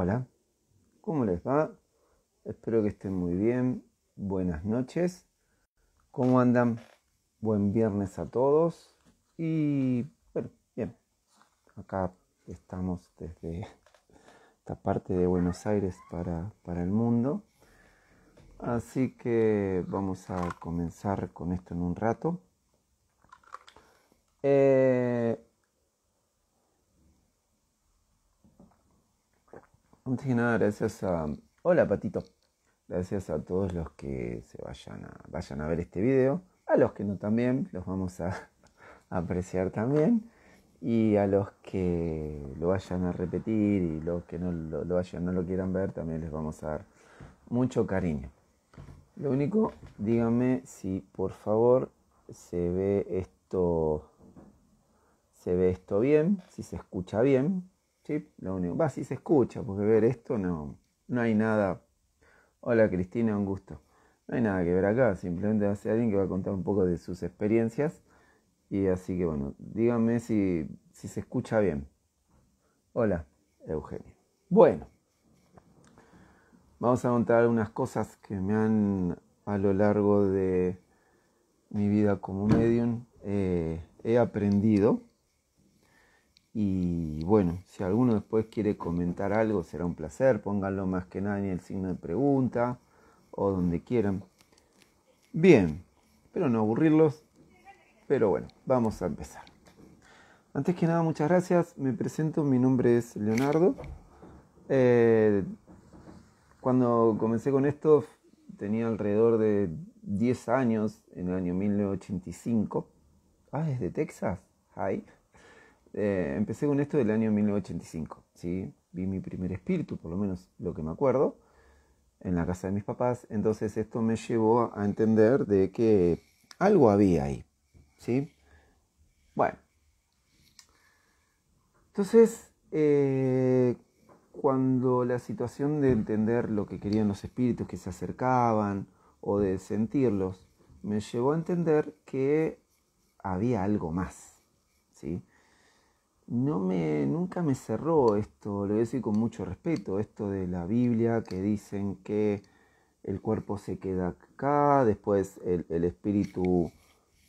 Hola, ¿cómo les va? Espero que estén muy bien. Buenas noches. ¿Cómo andan? Buen viernes a todos. Y bueno, bien. Acá estamos desde esta parte de Buenos Aires para, el mundo. Así que vamos a comenzar con esto en un rato. Eh, gracias a. Hola, patito. Gracias a todos los que se vayan a, vayan a ver este video. A los que no también, los vamos a, apreciar también. Y a los que lo vayan a repetir y los que no lo, vayan, no lo quieran ver, también les vamos a dar mucho cariño. Lo único, díganme si por favor se ve esto. Se ve esto bien, si se escucha bien, lo va, si se escucha, porque ver esto no, no hay nada. Hola Cristina, un gusto. No hay nada que ver acá, simplemente va a ser alguien que va a contar un poco de sus experiencias. Y así que bueno, díganme si, se escucha bien. Hola, Eugenio. Bueno, vamos a contar algunas cosas que me han a lo largo de mi vida como medium eh, he aprendido y bueno, si alguno después quiere comentar algo, será un placer. Pónganlo más que nada en el signo de pregunta o donde quieran. Bien, espero no aburrirlos, pero bueno, vamos a empezar. Antes que nada, muchas gracias. Me presento, mi nombre es Leonardo. Eh, cuando comencé con esto tenía alrededor de 10 años, en el año 1985. Ah, es de Texas. Hi. Eh, empecé con esto del año 1985, ¿sí? Vi mi primer espíritu, por lo menos lo que me acuerdo, en la casa de mis papás. Entonces esto me llevó a entender de que algo había ahí, ¿sí? Bueno. Entonces, eh, cuando la situación de entender lo que querían los espíritus que se acercaban o de sentirlos, me llevó a entender que había algo más, ¿sí? no me, nunca me cerró esto, lo voy a decir con mucho respeto, esto de la Biblia que dicen que el cuerpo se queda acá, después el, espíritu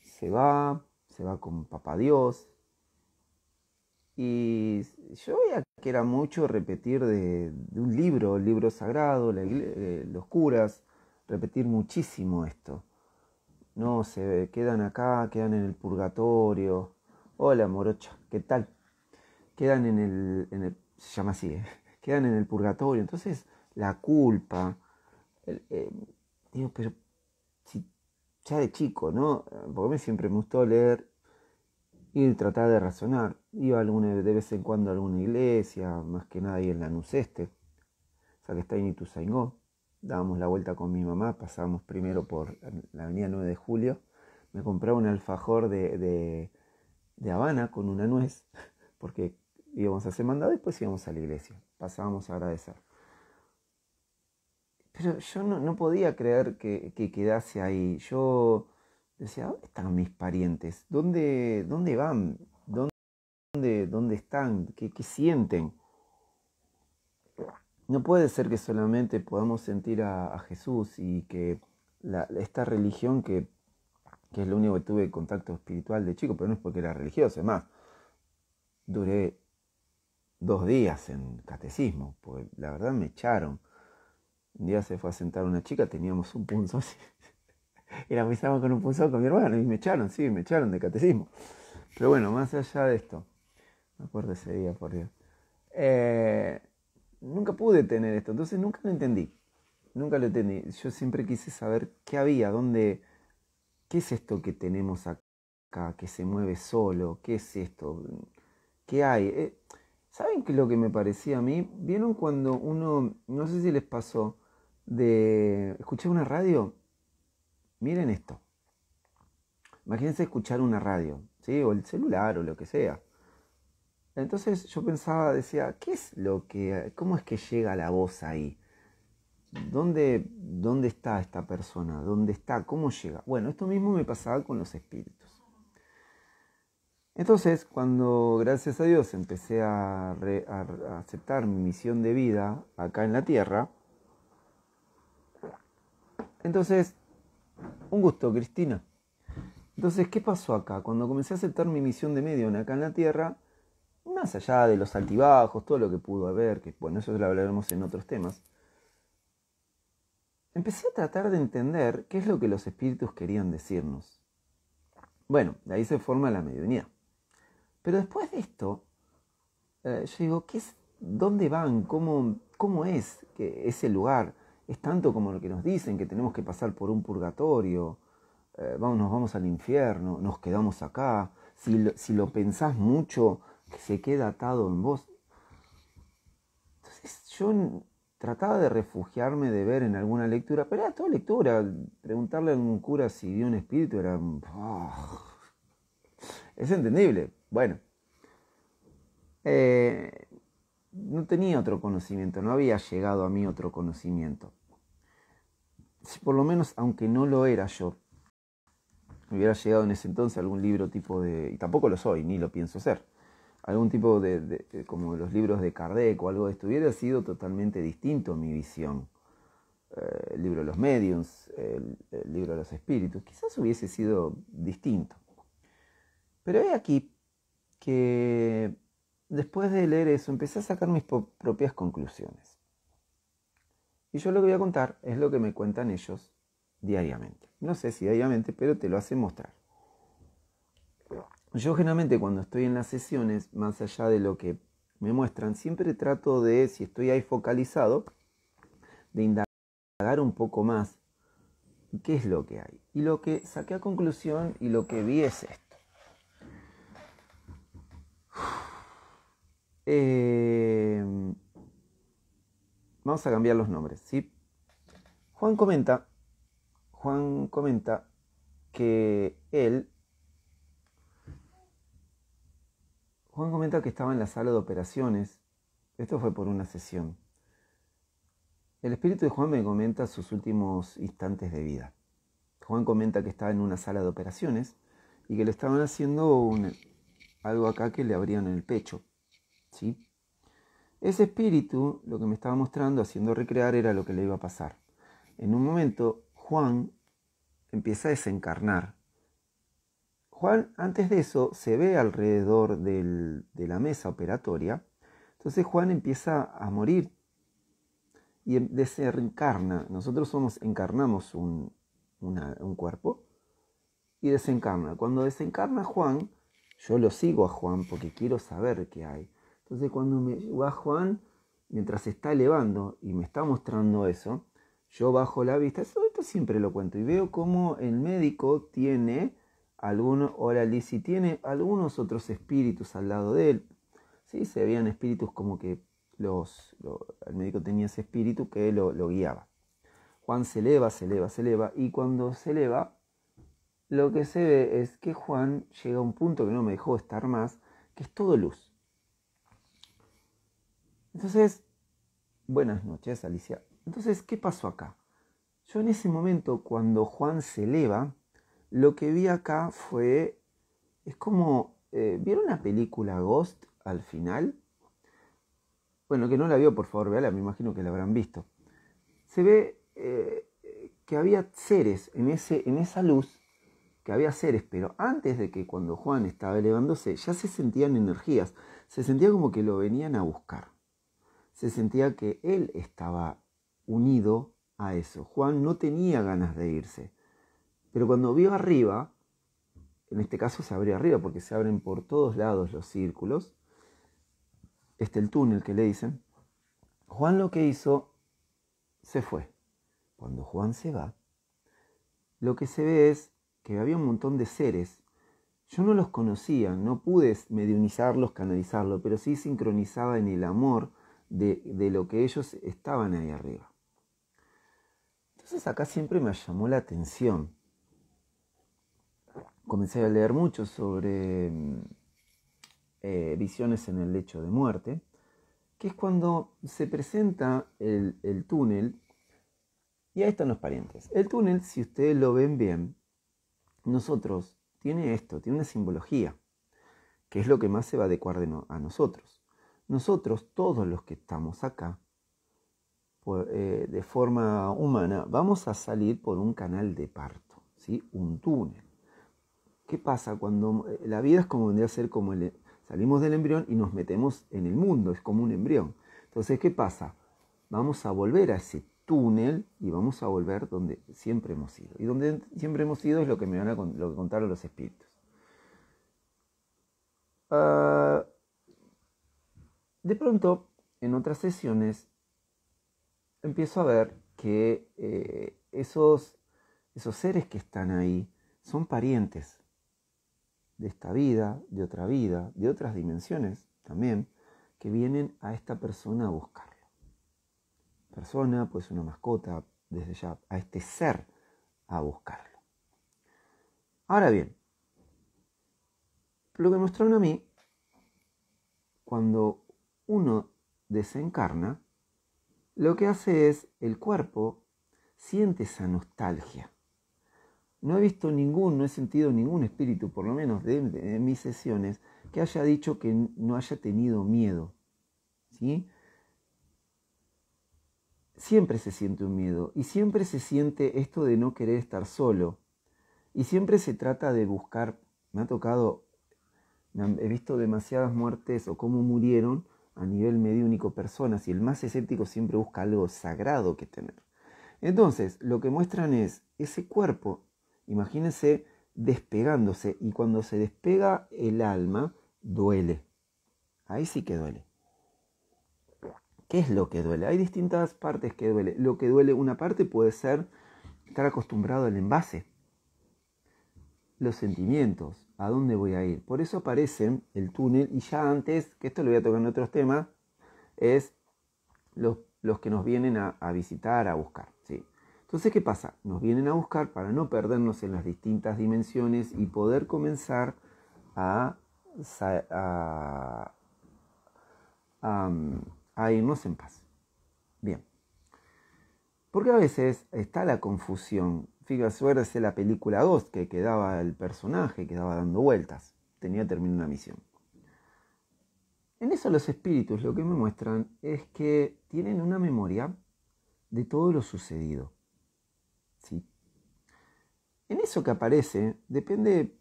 se va, se va con papá Dios. Y yo veía que era mucho repetir de, un libro, el libro sagrado, eh, los curas, repetir muchísimo esto. No, se quedan acá, quedan en el purgatorio. Hola, morocha, ¿qué tal? quedan en el, se llama así, ¿eh? quedan en el purgatorio. Entonces, la culpa, eh, digo, pero ya de chico, ¿no? Porque a mí siempre me gustó leer y tratar de razonar. Iba alguna, de vez en cuando a alguna iglesia, más que nada ahí en la Nuceste, o sea que está en Ituzaingó. Dábamos la vuelta con mi mamá, pasábamos primero por la avenida 9 de Julio. Me compraba un alfajor de, de, de Habana con una nuez, porque íbamos a hacer mandado y después íbamos a la iglesia, pasábamos a agradecer. Pero yo no, podía creer que, quedase ahí. Yo decía, ¿dónde están mis parientes? ¿Dónde, dónde van? ¿Dónde, dónde están? ¿Qué, sienten? No puede ser que solamente podamos sentir a, Jesús y que esta religión que, es lo único que tuve contacto espiritual de chico, pero no es porque era religioso, además, más, duré dos días en catecismo, pues la verdad me echaron. Un día se fue a sentar una chica, teníamos un punzón así. Y la pisamos con un punzón con mi hermano y me echaron, sí, me echaron de catecismo. Pero bueno, más allá de esto, me acuerdo ese día, por Dios. Eh, nunca pude tener esto, entonces nunca lo entendí. Nunca lo entendí. Yo siempre quise saber qué había, dónde, qué es esto que tenemos acá, que se mueve solo, qué es esto, qué hay. Eh, ¿Saben qué es lo que me parecía a mí? ¿Vieron cuando uno, no sé si les pasó, de escuchar una radio? Miren esto. Imagínense escuchar una radio, ¿sí? O el celular o lo que sea. Entonces yo pensaba, decía, ¿qué es lo que, cómo es que llega la voz ahí? ¿Dónde, ¿Dónde está esta persona? ¿Dónde está? ¿Cómo llega? Bueno, esto mismo me pasaba con los espíritus. Entonces, cuando gracias a Dios empecé a, aceptar mi misión de vida acá en la Tierra, entonces, un gusto, Cristina. Entonces, ¿qué pasó acá? Cuando comencé a aceptar mi misión de medio acá en la Tierra, más allá de los altibajos, todo lo que pudo haber, que bueno, eso lo hablaremos en otros temas, empecé a tratar de entender qué es lo que los espíritus querían decirnos. Bueno, de ahí se forma la mediunidad. Pero después de esto, eh, yo digo, ¿dónde van? ¿Cómo, ¿Cómo es que ese lugar? Es tanto como lo que nos dicen, que tenemos que pasar por un purgatorio, eh, vamos, nos vamos al infierno, nos quedamos acá. Si lo, pensás mucho, que se queda atado en vos. Entonces yo trataba de refugiarme de ver en alguna lectura, pero era toda lectura. Preguntarle a un cura si vio un espíritu era... ¡ah! Es entendible. Bueno. Eh, no tenía otro conocimiento, no había llegado a mí otro conocimiento. Si por lo menos, aunque no lo era yo, hubiera llegado en ese entonces algún libro tipo de, y tampoco lo soy, ni lo pienso ser, algún tipo de, como los libros de Kardec o algo de esto, hubiera sido totalmente distinto mi visión. Eh, el libro de los mediums, el libro de los espíritus, quizás hubiese sido distinto. Pero hay aquí que después de leer eso empecé a sacar mis propias conclusiones. Y yo lo que voy a contar es lo que me cuentan ellos diariamente. No sé si diariamente, pero te lo hacen mostrar. Yo generalmente cuando estoy en las sesiones, más allá de lo que me muestran, siempre trato de, si estoy ahí focalizado, de indagar un poco más qué es lo que hay. Y lo que saqué a conclusión y lo que vi es esto. Eh, vamos a cambiar los nombres, Juan comenta, Juan comenta que él, Juan comenta que estaba en la sala de operaciones, esto fue por una sesión. El espíritu de Juan me comenta sus últimos instantes de vida. Juan comenta que estaba en una sala de operaciones y que le estaban haciendo un algo acá que le abrían en el pecho. ¿sí? Ese espíritu lo que me estaba mostrando, haciendo recrear, era lo que le iba a pasar. En un momento, Juan empieza a desencarnar. Juan, antes de eso, se ve alrededor de la mesa operatoria. Entonces Juan empieza a morir y em, desencarna. Nosotros somos, encarnamos un, un cuerpo y desencarna. Cuando desencarna Juan, yo lo sigo a Juan porque quiero saber qué hay entonces cuando me va Juan, mientras se está elevando y me está mostrando eso, yo bajo la vista, esto, siempre lo cuento, y veo como el médico tiene algunos, ahora si tiene algunos otros espíritus al lado de él. Sí, se veían espíritus como que los, el médico tenía ese espíritu que lo, lo guiaba. Juan se eleva, se eleva, se eleva, y cuando se eleva, lo que se ve es que Juan llega a un punto que no me dejó estar más, que es todo luz entonces, buenas noches, Alicia. Entonces, ¿qué pasó acá? Yo en ese momento, cuando Juan se eleva, lo que vi acá fue, es como, eh, ¿vieron la película Ghost al final? Bueno, que no la vio, por favor, véala, me imagino que la habrán visto. Se ve eh, que había seres en, ese, en esa luz, que había seres, pero antes de que cuando Juan estaba elevándose, ya se sentían energías, se sentía como que lo venían a buscar se sentía que él estaba unido a eso. Juan no tenía ganas de irse, pero cuando vio arriba, en este caso se abrió arriba porque se abren por todos lados los círculos, este el túnel que le dicen, Juan lo que hizo, se fue. Cuando Juan se va, lo que se ve es que había un montón de seres. Yo no los conocía, no pude mediunizarlos, canalizarlos, pero sí sincronizaba en el amor de, lo que ellos estaban ahí arriba. Entonces acá siempre me llamó la atención. Comencé a leer mucho sobre mm, eh, visiones en el lecho de muerte, que es cuando se presenta el, túnel, y ahí están los parientes. El túnel, si ustedes lo ven bien, nosotros tiene esto, tiene una simbología, que es lo que más se va a adecuar a nosotros nosotros, todos los que estamos acá, pues, eh, de forma humana, vamos a salir por un canal de parto, ¿sí? un túnel. ¿Qué pasa cuando eh, la vida es como vendría a ser como el, salimos del embrión y nos metemos en el mundo, es como un embrión. Entonces, ¿qué pasa? Vamos a volver a ese túnel y vamos a volver donde siempre hemos ido. Y donde siempre hemos ido es lo que me van a contaron los espíritus. Ah, de pronto, en otras sesiones, empiezo a ver que eh, esos, esos seres que están ahí son parientes de esta vida, de otra vida, de otras dimensiones también, que vienen a esta persona a buscarlo. Persona, pues una mascota, desde ya, a este ser a buscarlo. Ahora bien, lo que mostraron a mí, cuando uno desencarna, lo que hace es el cuerpo siente esa nostalgia. No he visto ningún, no he sentido ningún espíritu, por lo menos de, mis sesiones, que haya dicho que no haya tenido miedo. ¿sí? Siempre se siente un miedo y siempre se siente esto de no querer estar solo. Y siempre se trata de buscar, me ha tocado, he visto demasiadas muertes o cómo murieron a nivel mediúnico personas y el más escéptico siempre busca algo sagrado que tener. Entonces, lo que muestran es ese cuerpo, imagínense despegándose y cuando se despega el alma, duele. Ahí sí que duele. ¿Qué es lo que duele? Hay distintas partes que duele. Lo que duele una parte puede ser estar acostumbrado al envase, los sentimientos, a dónde voy a ir. Por eso aparece el túnel y ya antes, que esto lo voy a tocar en otros temas, es los, que nos vienen a, visitar, a buscar. ¿sí? Entonces, ¿qué pasa? Nos vienen a buscar para no perdernos en las distintas dimensiones y poder comenzar a, a, a irnos en paz. Bien. Porque a veces está la confusión Fíjate, suerte la película 2 que quedaba el personaje, quedaba dando vueltas. Tenía terminar una misión. En eso los espíritus lo que me muestran es que tienen una memoria de todo lo sucedido. ¿Sí? En eso que aparece, depende,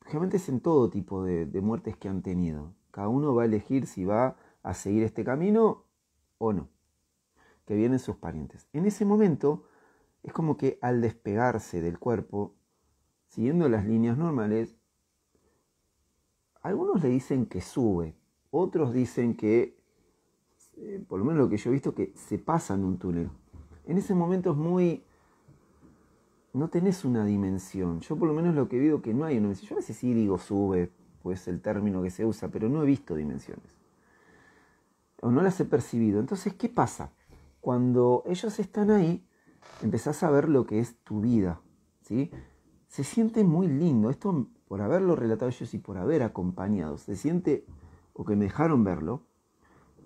realmente es en todo tipo de muertes que han tenido. Cada uno va a elegir si va a seguir este camino o no, que vienen sus parientes. En ese momento es como que al despegarse del cuerpo, siguiendo las líneas normales, algunos le dicen que sube, otros dicen que, eh, por lo menos lo que yo he visto, que se pasa en un túnel. En ese momento es muy... No tenés una dimensión. Yo por lo menos lo que digo que no hay una dimensión. Yo a veces sí digo sube, pues el término que se usa, pero no he visto dimensiones. O no las he percibido. Entonces, ¿qué pasa? Cuando ellos están ahí, empezás a ver lo que es tu vida, ¿sí? Se siente muy lindo, esto por haberlo relatado ellos y por haber acompañado, se siente, o que me dejaron verlo,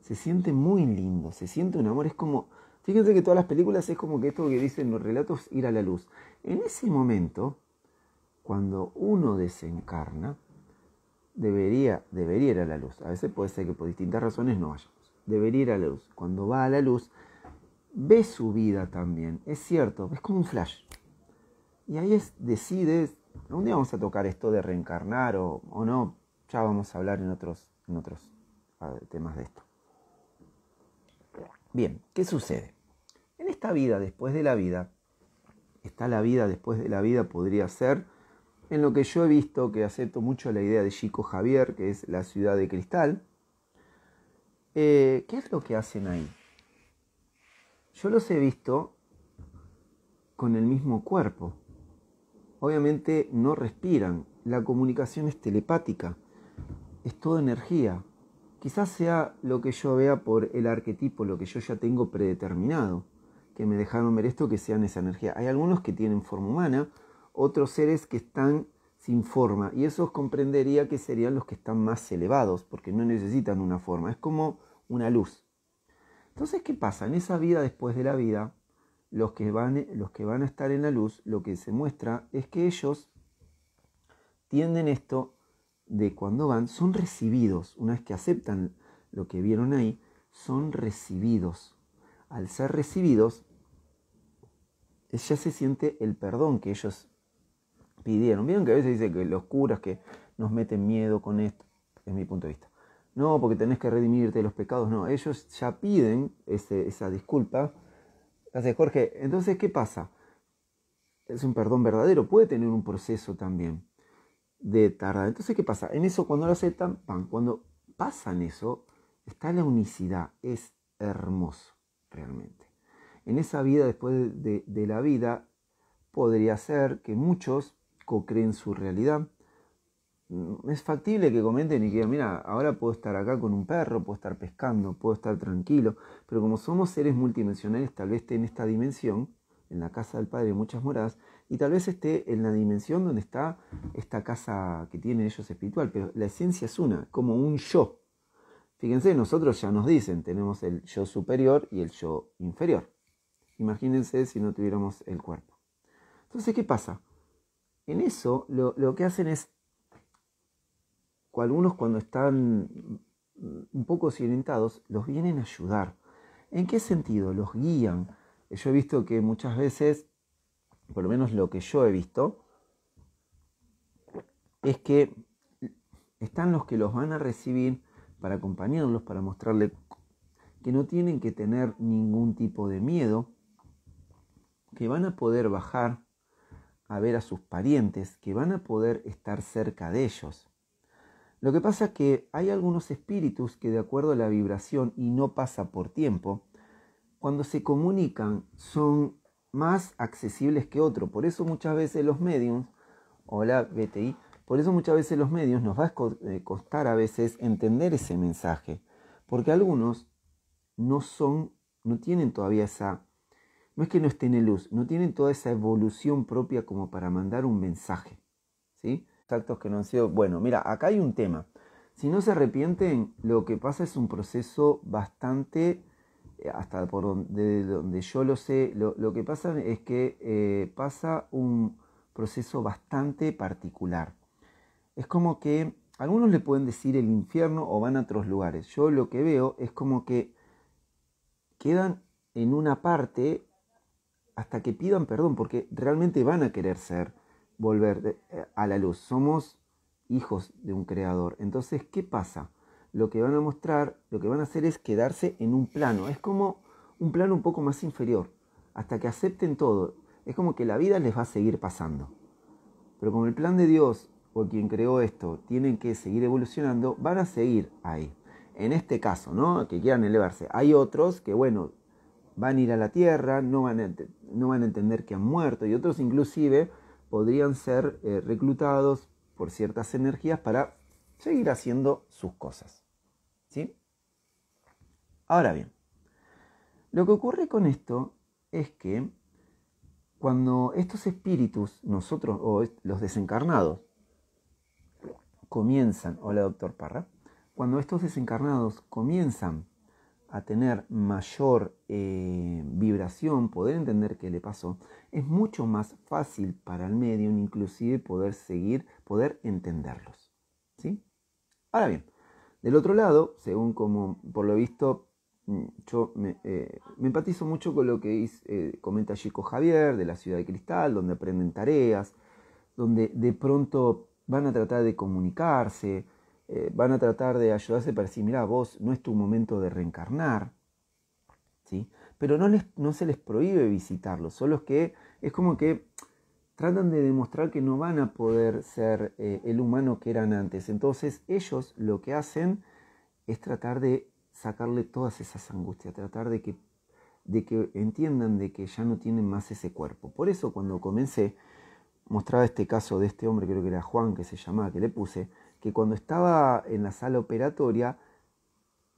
se siente muy lindo, se siente un amor, es como, fíjense que todas las películas es como que esto que dicen los relatos, ir a la luz. En ese momento, cuando uno desencarna, debería, debería ir a la luz. A veces puede ser que por distintas razones no vayamos. Debería ir a la luz. Cuando va a la luz, ve su vida también, es cierto, es como un flash. Y ahí es, decides, ¿dónde vamos a tocar esto de reencarnar o, no, ya vamos a hablar en otros, en otros ah, temas de esto. Bien, ¿qué sucede? En esta vida, después de la vida, está la vida después de la vida, podría ser, en lo que yo he visto, que acepto mucho la idea de Chico Javier, que es la ciudad de cristal. Eh, ¿Qué es lo que hacen ahí? yo los he visto con el mismo cuerpo. Obviamente no respiran, la comunicación es telepática, es toda energía. Quizás sea lo que yo vea por el arquetipo, lo que yo ya tengo predeterminado, que me dejaron ver esto, que sean esa energía. Hay algunos que tienen forma humana, otros seres que están sin forma, y esos comprendería que serían los que están más elevados, porque no necesitan una forma, es como una luz. Entonces, ¿qué pasa? En esa vida después de la vida, los que van, los que van a estar en la luz, lo que se muestra es que ellos tienden esto de cuando van, son recibidos, una vez que aceptan lo que vieron ahí, son recibidos. Al ser recibidos, ya se siente el perdón que ellos pidieron. Vieron que a veces dice que los curas que nos meten miedo con esto, es mi punto de vista no, porque tenés que redimirte de los pecados, no, ellos ya piden esa disculpa. Entonces, Jorge, entonces, ¿qué pasa? Es un perdón verdadero, puede tener un proceso también de tardar. Entonces, ¿qué pasa? En eso, cuando lo aceptan, cuando pasan eso, está la unicidad, es hermoso, realmente. En esa vida, después de, de la vida, podría ser que muchos co-creen su realidad, Mm, es factible que comenten y que digan, mira, ahora puedo estar acá con un perro, puedo estar pescando, puedo estar tranquilo, pero como somos seres multidimensionales, tal vez esté en esta dimensión, en la casa del Padre, muchas moradas, y tal vez esté en la dimensión donde está esta casa que tienen ellos espiritual, pero la esencia es una, como un yo. Fíjense, nosotros ya nos dicen, tenemos el yo superior y el yo inferior. Imagínense si no tuviéramos el cuerpo. Entonces, ¿qué pasa? En eso lo, lo que hacen es algunos cuando están mm, un poco orientados los vienen a ayudar. ¿En qué sentido? Los guían. Yo he visto que muchas veces, por lo menos lo que yo he visto, es que están los que los van a recibir para acompañarlos, para mostrarle que no tienen que tener ningún tipo de miedo, que van a poder bajar a ver a sus parientes, que van a poder estar cerca de ellos. Lo que pasa es que hay algunos espíritus que de acuerdo a la vibración y no pasa por tiempo, cuando se comunican son más accesibles que otros. Por eso muchas veces los medios o la BTI, por eso muchas veces los medios nos va a eh, costar a veces entender ese mensaje. Porque algunos no son, no tienen todavía esa, no es que no estén en luz, no tienen toda esa evolución propia como para mandar un mensaje. ¿Sí? actos que no han sido... Bueno, mira, acá hay un tema. Si no se arrepienten, lo que pasa es un proceso bastante, eh, hasta por donde, donde yo lo sé, lo, que pasa es que eh, pasa un proceso bastante particular. Es como que algunos le pueden decir el infierno o van a otros lugares. Yo lo que veo es como que quedan en una parte hasta que pidan perdón, porque realmente van a querer ser volver eh, a la luz. Somos hijos de un creador. Entonces, ¿qué pasa? Lo que van a mostrar, lo que van a hacer es quedarse en un plano. Es como un plano un poco más inferior, hasta que acepten todo. Es como que la vida les va a seguir pasando. Pero como el plan de Dios o quien creó esto tienen que seguir evolucionando, van a seguir ahí. En este caso, ¿no? Que quieran elevarse. Hay otros que, bueno, van a ir a la tierra, no van no van a entender que han muerto, y otros inclusive podrían ser eh, reclutados por ciertas energías para seguir haciendo sus cosas. ¿sí? Ahora bien, lo que ocurre con esto es que cuando estos espíritus, nosotros o los desencarnados, comienzan, hola doctor Parra, cuando estos desencarnados comienzan a tener mayor eh, vibración, poder entender qué le pasó, es mucho más fácil para el medium inclusive poder seguir, poder entenderlos. ¿sí? Ahora bien, del otro lado, según como por lo visto, mm, yo eh, me, empatizo mucho con lo que eh, comenta Chico Javier de la ciudad de cristal, donde aprenden tareas, donde de pronto van a tratar de comunicarse, eh, van a tratar de ayudarse para decir, mira vos no es tu momento de reencarnar. ¿sí? pero no, les, no se les prohíbe visitarlos, solo los que es como que tratan de demostrar que no van a poder ser eh, el humano que eran antes. Entonces ellos lo que hacen es tratar de sacarle todas esas angustias, tratar de que, de que entiendan de que ya no tienen más ese cuerpo. Por eso cuando comencé, mostraba este caso de este hombre, creo que era Juan que se llamaba, que le puse, que cuando estaba en la sala operatoria,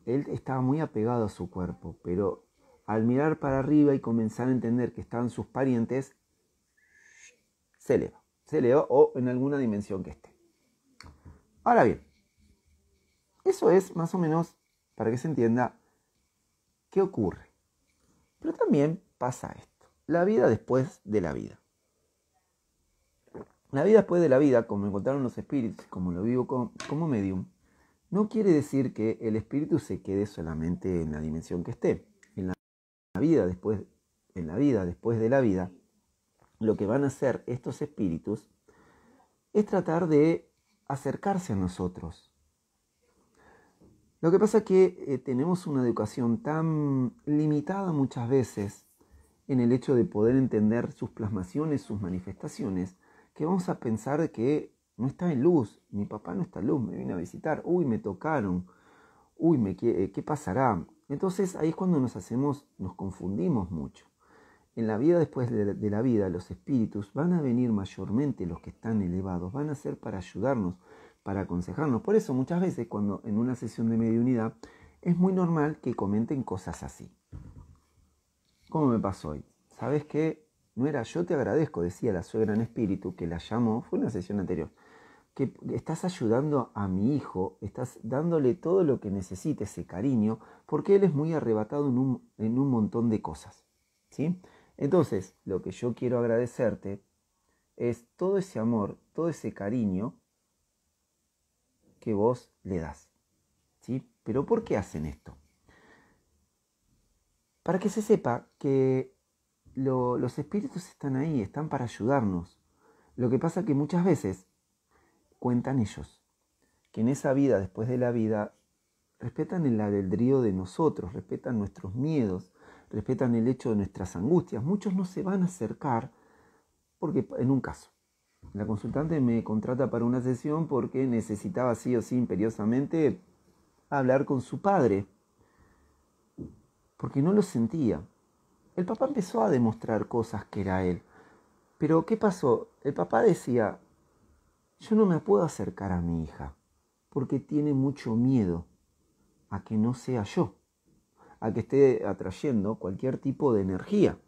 él estaba muy apegado a su cuerpo, pero al mirar para arriba y comenzar a entender que están sus parientes, se eleva, se eleva o en alguna dimensión que esté. Ahora bien, eso es más o menos, para que se entienda, qué ocurre. Pero también pasa esto, la vida después de la vida. La vida después de la vida, como encontraron los espíritus, como lo vivo como medium, no quiere decir que el espíritu se quede solamente en la dimensión que esté vida, después, en la vida, después de la vida, lo que van a hacer estos espíritus es tratar de acercarse a nosotros. Lo que pasa es que eh, tenemos una educación tan limitada muchas veces en el hecho de poder entender sus plasmaciones, sus manifestaciones, que vamos a pensar que no está en luz, mi papá no está en luz, me viene a visitar, uy, me tocaron, uy, me, eh, ¿qué pasará? Entonces ahí es cuando nos hacemos, nos confundimos mucho. En la vida después de, la vida, los espíritus van a venir mayormente los que están elevados, van a ser para ayudarnos, para aconsejarnos. Por eso muchas veces cuando en una sesión de mediunidad es muy normal que comenten cosas así. ¿Cómo me pasó hoy? ¿Sabes qué? No era yo te agradezco, decía la suegra en espíritu que la llamó, fue una sesión anterior que estás ayudando a mi hijo, estás dándole todo lo que necesita ese cariño, porque él es muy arrebatado en un, montón de cosas. ¿sí? Entonces, lo que yo quiero agradecerte es todo ese amor, todo ese cariño que vos le das. ¿sí? Pero ¿por qué hacen esto? Para que se sepa que los espíritus están ahí, están para ayudarnos. Lo que pasa que muchas veces cuentan ellos, que en esa vida, después de la vida, respetan el albedrío de nosotros, respetan nuestros miedos, respetan el hecho de nuestras angustias. Muchos no se van a acercar porque, en un caso, la consultante me contrata para una sesión porque necesitaba sí o sí imperiosamente hablar con su padre, porque no lo sentía. El papá empezó a demostrar cosas que era él. Pero ¿qué pasó? El papá decía, yo no me puedo acercar a mi hija porque tiene mucho miedo a que no sea yo, a que esté atrayendo cualquier tipo de energía.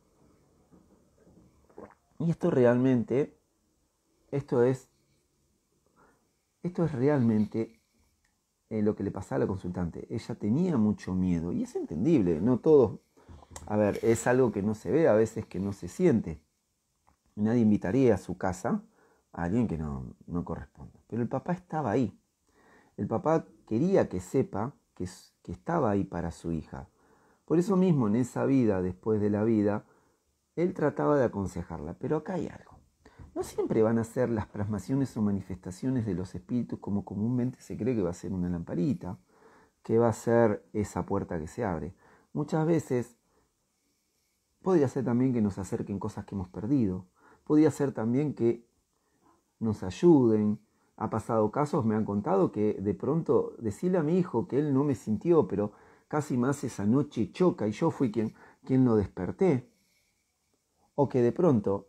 Y esto realmente, esto es, esto es realmente eh, lo que le pasaba a la consultante. Ella tenía mucho miedo y es entendible, no todos, a ver, es algo que no se ve, a veces que no se siente. Nadie invitaría a su casa alguien que no, no corresponde. Pero el papá estaba ahí. El papá quería que sepa que, que estaba ahí para su hija. Por eso mismo en esa vida, después de la vida, él trataba de aconsejarla. Pero acá hay algo. No siempre van a ser las plasmaciones o manifestaciones de los espíritus como comúnmente se cree que va a ser una lamparita, que va a ser esa puerta que se abre. Muchas veces podría ser también que nos acerquen cosas que hemos perdido. Podría ser también que nos ayuden. Ha pasado casos, me han contado que de pronto decirle a mi hijo que él no me sintió, pero casi más esa noche choca y yo fui quien, quien lo desperté. O que de pronto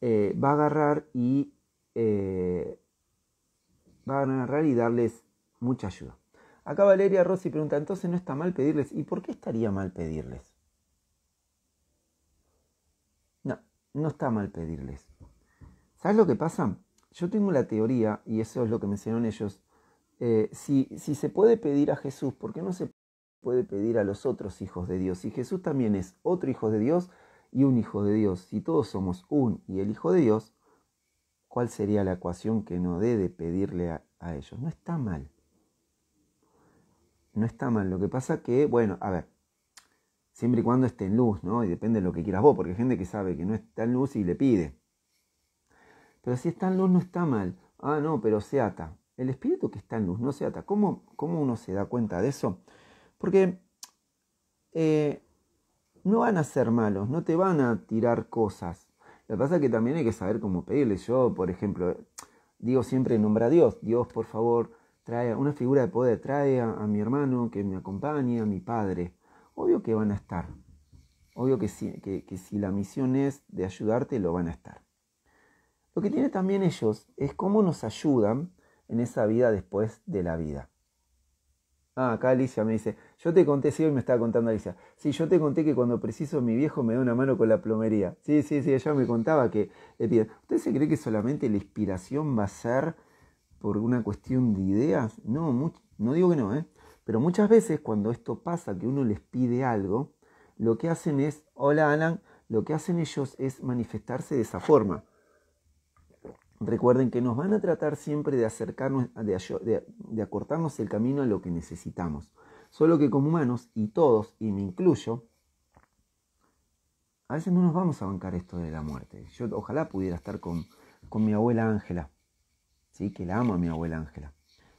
eh, va a agarrar y eh, va a agarrar y darles mucha ayuda. Acá Valeria Rossi pregunta, entonces no está mal pedirles. ¿Y por qué estaría mal pedirles? No, no está mal pedirles. ¿Sabes lo que pasa? Yo tengo la teoría, y eso es lo que mencionaron ellos, eh, si, si se puede pedir a Jesús, ¿por qué no se puede pedir a los otros hijos de Dios? Si Jesús también es otro hijo de Dios y un hijo de Dios, si todos somos un y el hijo de Dios, ¿cuál sería la ecuación que no debe pedirle a, ellos? No está mal. No está mal. Lo que pasa que, bueno, a ver, siempre y cuando esté en luz, ¿no? Y depende de lo que quieras vos, porque hay gente que sabe que no está en luz y le pide. Pero si está en luz no está mal. Ah, no, pero se ata. El espíritu que está en luz no se ata. ¿Cómo, cómo uno se da cuenta de eso? Porque eh, no van a ser malos, no te van a tirar cosas. Lo que pasa es que también hay que saber cómo pedirle. Yo, por ejemplo, digo siempre nombra a Dios. Dios, por favor, trae una figura de poder, trae a, mi hermano que me acompañe, a mi padre. Obvio que van a estar. Obvio que, que si la misión es de ayudarte, lo van a estar. Lo que tiene también ellos es cómo nos ayudan en esa vida después de la vida. Ah, acá Alicia me dice, yo te conté, sí, hoy me estaba contando Alicia, sí, yo te conté que cuando preciso mi viejo me da una mano con la plomería. Sí, sí, sí, ella me contaba que le piden, ¿usted se cree que solamente la inspiración va a ser por una cuestión de ideas? No, no digo que no, ¿eh? Pero muchas veces cuando esto pasa, que uno les pide algo, lo que hacen es, hola Alan, lo que hacen ellos es manifestarse de esa forma. Recuerden que nos van a tratar siempre de acercarnos, de, acortarnos el camino a lo que necesitamos. Solo que como humanos, y todos, y me incluyo, a veces no nos vamos a bancar esto de la muerte. Yo ojalá pudiera estar con, mi abuela Ángela, ¿sí? que la amo a mi abuela Ángela.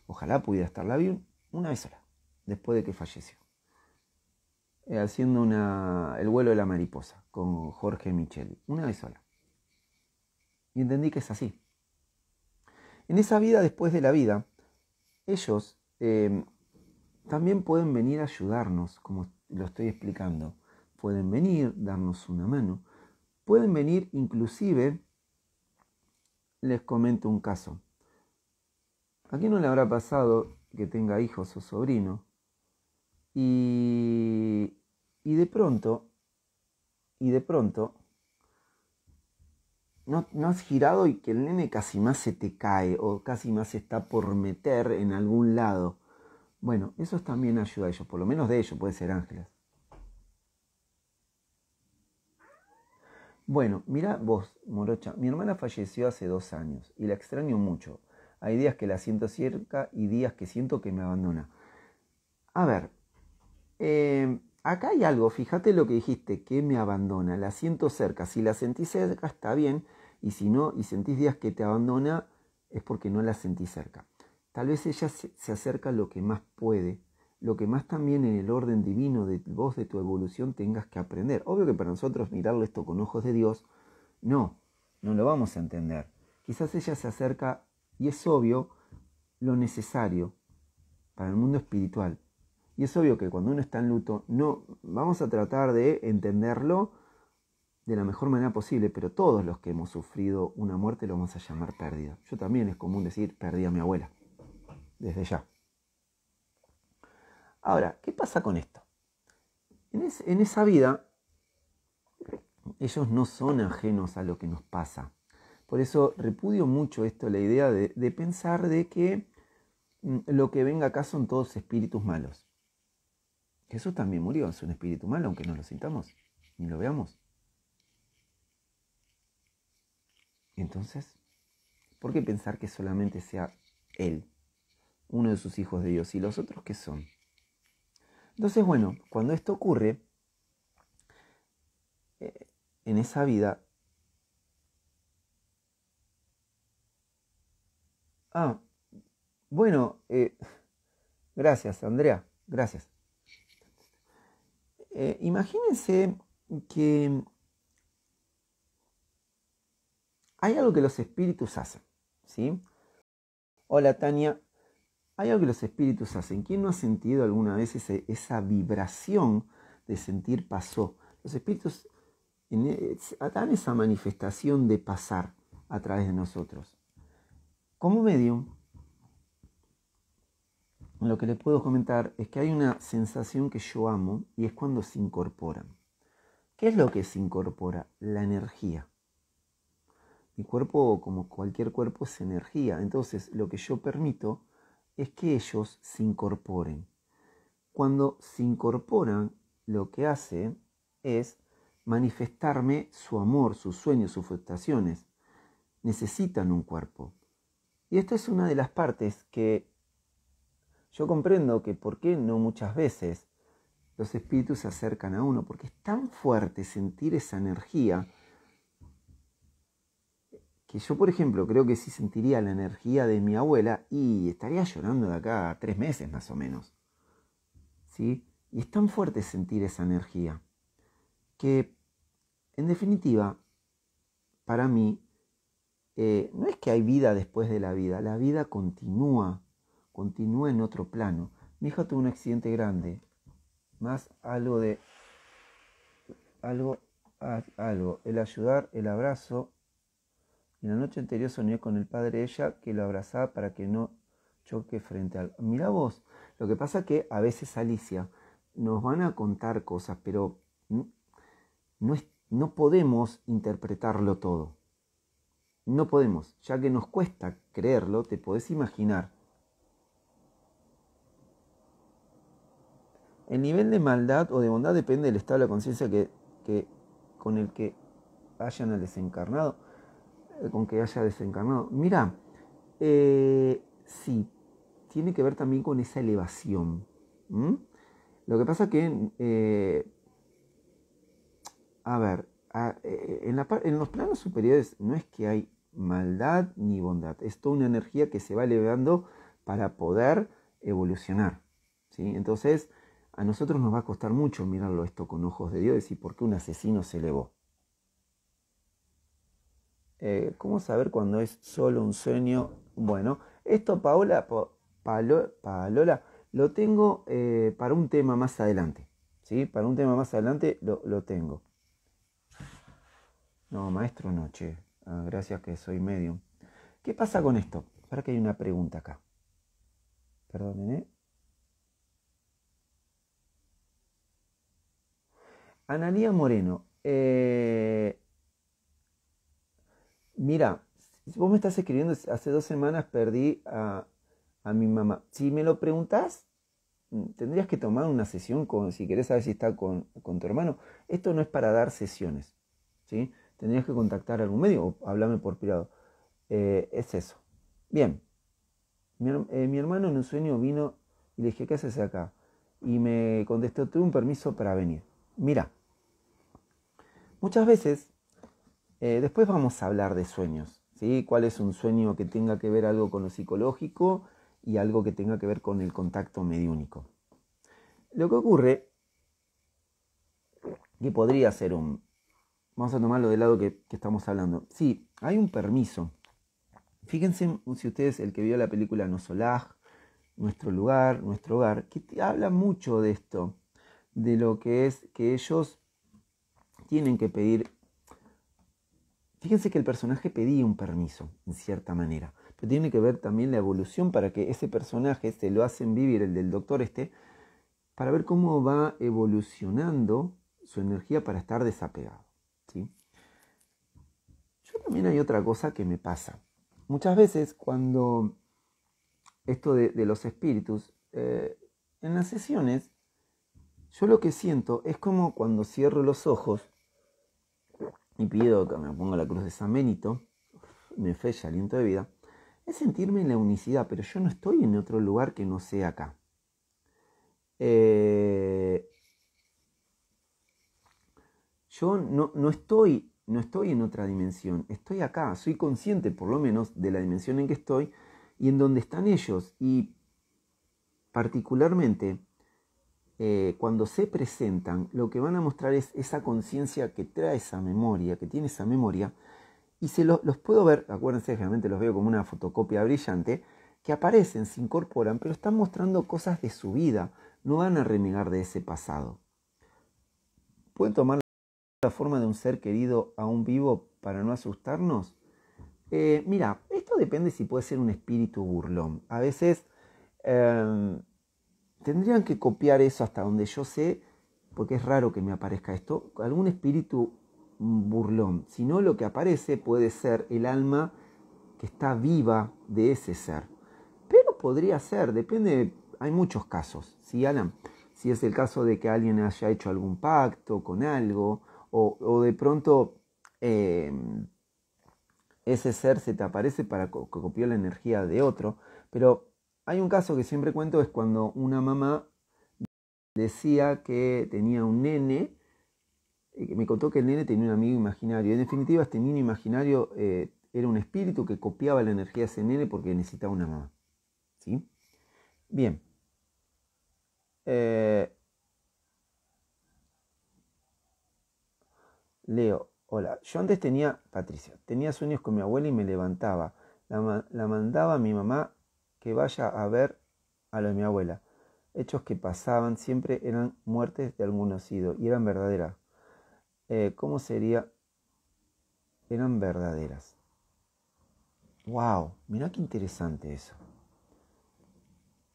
Ojalá pudiera estarla la una vez sola, después de que falleció. Eh, haciendo una, el vuelo de la mariposa con Jorge Micheli, una vez sola. Y entendí que es así, en esa vida después de la vida, ellos eh, también pueden venir a ayudarnos, como lo estoy explicando. Pueden venir, darnos una mano. Pueden venir inclusive, les comento un caso. ¿A quién no le habrá pasado que tenga hijos o sobrino y de pronto, y de pronto, no, no, has girado y que el nene casi más se te cae o casi más se está por meter en algún lado. Bueno, eso también ayuda a ellos, por lo menos de ellos, puede ser ángeles. Bueno, mira vos, Morocha, mi hermana falleció hace dos años y la extraño mucho. Hay días que la siento cerca y días que siento que me abandona. A ver, eh, acá hay algo, fíjate lo que dijiste, que me abandona, la siento cerca. Si la sentís cerca está bien, y si no, y sentís días que te abandona, es porque no la sentís cerca. Tal vez ella se acerca lo que más puede, lo que más también en el orden divino de vos, de tu evolución, tengas que aprender. Obvio que para nosotros mirarlo esto con ojos de Dios, no, no lo vamos a entender. Quizás ella se acerca, y es obvio, lo necesario para el mundo espiritual. Y es obvio que cuando uno está en luto, no vamos a tratar de entenderlo de la mejor manera posible, pero todos los que hemos sufrido una muerte lo vamos a llamar pérdida. Yo también es común decir perdí a mi abuela, desde ya. Ahora, ¿qué pasa con esto? En, esa vida, ellos no son ajenos a lo que nos pasa. Por eso repudio mucho esto, la idea de, de pensar de que mm, lo que venga acá son todos espíritus malos. Jesús también murió, es un espíritu malo, aunque no lo sintamos ni lo veamos. Entonces, ¿por qué pensar que solamente sea Él, uno de sus hijos de Dios, y los otros qué son? Entonces, bueno, cuando esto ocurre, eh, en esa vida, ah, bueno, eh, gracias Andrea, gracias. Eh, imagínense que Hay algo que los espíritus hacen, ¿sí? Hola Tania, hay algo que los espíritus hacen. ¿Quién no ha sentido alguna vez esa vibración de sentir pasó? Los espíritus e, dan esa manifestación de pasar a través de nosotros. Como medio, lo que les puedo comentar es que hay una sensación que yo amo y es cuando se incorporan. ¿Qué es lo que se incorpora? La energía. Mi cuerpo, como cualquier cuerpo, es energía. Entonces, lo que yo permito es que ellos se incorporen. Cuando se incorporan, lo que hacen es manifestarme su amor, sus sueños, sus frustraciones. Necesitan un cuerpo. Y esta es una de las partes que yo comprendo que por qué no muchas veces los espíritus se acercan a uno, porque es tan fuerte sentir esa energía que yo, por ejemplo, creo que sí sentiría la energía de mi abuela y estaría llorando de acá a tres meses más o menos. ¿Sí? Y es tan fuerte sentir esa energía que, en definitiva, para mí, eh, no es que hay vida después de la vida, la vida continúa, continúa en otro plano. Mi hija tuvo un accidente grande, más algo de algo, algo, el ayudar, el abrazo, en la noche anterior soñé con el padre ella que lo abrazaba para que no choque frente al... Mira vos, lo que pasa que a veces Alicia nos van a contar cosas, pero no, no podemos interpretarlo todo. No podemos, ya que nos cuesta creerlo, te podés imaginar. El nivel de maldad o de bondad depende del estado de conciencia que, que, con el que hayan al desencarnado. Eh, con que haya desencarnado. Mira, eh, sí, tiene que ver también con esa elevación. Lo que pasa que, eh, a ver, en, la, en los planos superiores no es que hay maldad ni bondad, es toda una energía que se va elevando para poder evolucionar. ¿sí? Entonces, a nosotros nos va a costar mucho mirarlo esto con ojos de Dios y decir por qué un asesino se elevó. Eh, ¿Cómo saber cuando es solo un sueño? Bueno, esto Paola, lo tengo eh, para un tema más adelante. ¿sí? Para un tema más adelante lo, tengo. No, maestro Noche, ah, gracias que soy medio. ¿Qué pasa con esto? Para que hay una pregunta acá. Perdón, ¿eh? Analía Moreno, eh, mira, vos me estás escribiendo, hace dos semanas perdí a, mi mamá. Si me lo preguntás, mm, tendrías que tomar una sesión con, si querés saber si está con, tu hermano. Esto no es para dar sesiones, ¿sí? Tendrías que contactar a algún medio o hablarme por privado. Eh, es eso. Bien. Mi, eh, mi, hermano en un sueño vino y le dije, ¿qué haces acá? Y me contestó, tuve un permiso para venir. Mira, muchas veces eh, después vamos a hablar de sueños, ¿sí? ¿Cuál es un sueño que tenga que ver algo con lo psicológico y algo que tenga que ver con el contacto mediúnico? Lo que ocurre, que podría ser un... Vamos a tomarlo del lado que, estamos hablando. Sí, hay un permiso. Fíjense si ustedes, el que vio la película No Solaj, Nuestro lugar, nuestro hogar, que habla mucho de esto, de lo que es que ellos tienen que pedir Fíjense que el personaje pedía un permiso, en cierta manera, pero tiene que ver también la evolución para que ese personaje, este lo hacen vivir, el del doctor este, para ver cómo va evolucionando su energía para estar desapegado. Yo también hay otra cosa que me pasa. Muchas veces cuando esto de, los espíritus, eh, en las sesiones, yo lo que siento es como cuando cierro los ojos, y pido que me ponga la cruz de San Benito, me fella el aliento de vida, es sentirme en la unicidad, pero yo no estoy en otro lugar que no sea acá. Eh, yo no, no, estoy, no estoy en otra dimensión, estoy acá, soy consciente por lo menos de la dimensión en que estoy y en donde están ellos. Y particularmente, eh, cuando se presentan, lo que van a mostrar es esa conciencia que trae esa memoria, que tiene esa memoria, y se los puedo ver, acuérdense, realmente los veo como una fotocopia brillante, que aparecen, se incorporan, pero están mostrando cosas de su vida, no van a renegar de ese pasado. ¿Pueden tomar la forma de un ser querido aún vivo para no asustarnos? Eh, mira, esto depende si puede ser un espíritu burlón. A veces... Em, Tendrían que copiar eso hasta donde yo sé, porque es raro que me aparezca esto, algún espíritu burlón, Si no, lo que aparece puede ser el alma que está viva de ese ser. Pero podría ser, depende, hay muchos casos, Alan? Si es el caso de que alguien haya hecho algún pacto con algo, o, de pronto em, ese ser se te aparece para copiar la energía de otro, pero hay un caso que siempre cuento, es cuando una mamá decía que tenía un nene, eh, me contó que el nene tenía un amigo imaginario. En definitiva, este niño imaginario eh, era un espíritu que copiaba la energía de ese nene porque necesitaba una mamá. ¿Sí? Bien. Eh, Leo, hola. Yo antes tenía, Patricia, tenía sueños con mi abuela y me levantaba. La, la mandaba a mi mamá que vaya a ver a lo de mi abuela. Hechos que pasaban siempre eran muertes de algún nacido y eran verdaderas. Eh, ¿Cómo sería? Eran verdaderas. ¡Wow! Mirá qué interesante eso.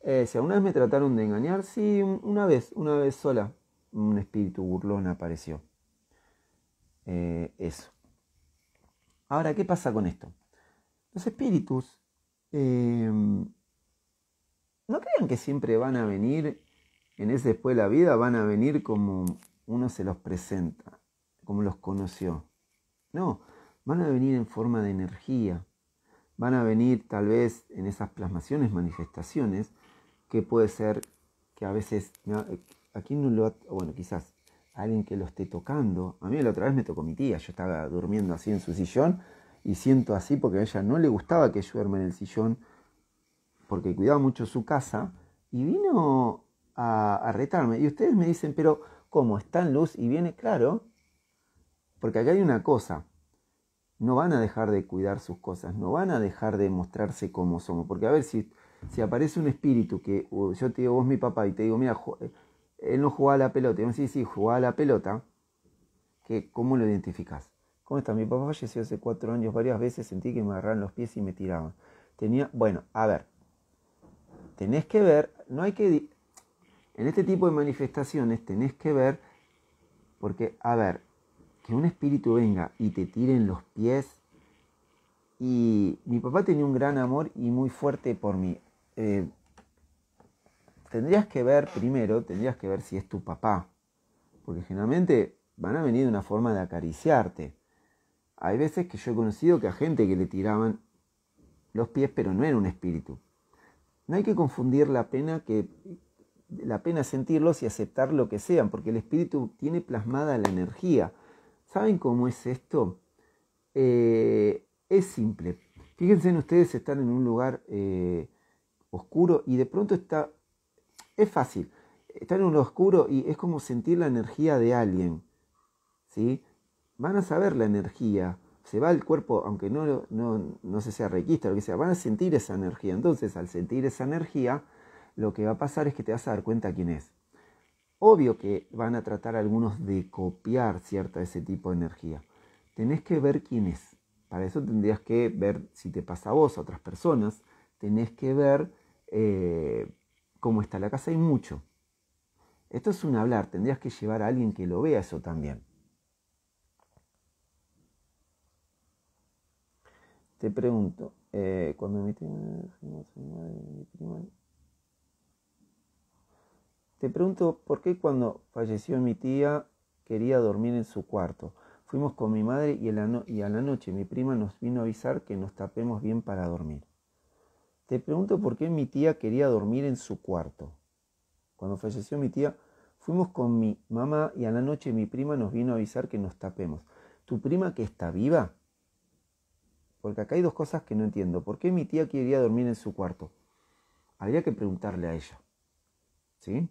Eh, si alguna vez me trataron de engañar, sí, una vez, una vez sola, un espíritu burlón apareció. Eh, eso. Ahora, ¿qué pasa con esto? Los espíritus eh, ¿no crean que siempre van a venir, en ese después de la vida, van a venir como uno se los presenta, como los conoció? No, van a venir en forma de energía, van a venir tal vez en esas plasmaciones, manifestaciones, que puede ser que a veces, aquí no lo, bueno, quizás alguien que lo esté tocando, a mí la otra vez me tocó mi tía, yo estaba durmiendo así en su sillón y siento así porque a ella no le gustaba que yo duerma en el sillón porque cuidaba mucho su casa, y vino a, retarme. Y ustedes me dicen, pero ¿cómo? ¿Está en luz y viene claro? Porque acá hay una cosa no van a dejar de cuidar sus cosas, no van a dejar de mostrarse como somos. Porque a ver, si, si aparece un espíritu que yo te digo, vos mi papá, y te digo, mira, eh, él no jugaba a la pelota, y me decís, sí, jugaba a la pelota, que, ¿cómo lo identificás? ¿Cómo está? Mi papá falleció hace cuatro años, varias veces sentí que me agarraban los pies y me tiraban. Tenía, bueno, a ver, tenés que ver, no hay que... En este tipo de manifestaciones tenés que ver, porque, a ver, que un espíritu venga y te tiren los pies. Y mi papá tenía un gran amor y muy fuerte por mí. Eh, tendrías que ver primero, tendrías que ver si es tu papá. Porque generalmente van a venir de una forma de acariciarte. Hay veces que yo he conocido que a gente que le tiraban los pies, pero no era un espíritu. No hay que confundir la pena que la pena sentirlos y aceptar lo que sean, porque el espíritu tiene plasmada la energía. ¿Saben cómo es esto? Eh, es simple. Fíjense en ustedes, están en un lugar eh, oscuro y de pronto está... Es fácil. Están en un oscuro y es como sentir la energía de alguien. ¿sí? Van a saber la energía se va el cuerpo, aunque no, no, se sea requista, lo que sea, van a sentir esa energía. Entonces, al sentir esa energía, lo que va a pasar es que te vas a dar cuenta quién es. Obvio que van a tratar algunos de copiar cierta ese tipo de energía. Tenés que ver quién es. Para eso tendrías que ver si te pasa a vos, a otras personas. Tenés que ver eh, cómo está la casa y mucho. Esto es un hablar. Tendrías que llevar a alguien que lo vea eso también. Te pregunto, eh, cuando prima Te pregunto por qué cuando falleció mi tía quería dormir en su cuarto. Fuimos con mi madre y y a la noche mi prima nos vino a avisar que nos tapemos bien para dormir. Te pregunto por qué mi tía quería dormir en su cuarto. Cuando falleció mi tía, fuimos con mi mamá y a la noche mi prima nos vino a avisar que nos tapemos. ¿Tu prima que está viva? Porque acá hay dos cosas que no entiendo. ¿Por qué mi tía quería dormir en su cuarto? Habría que preguntarle a ella. ¿Sí?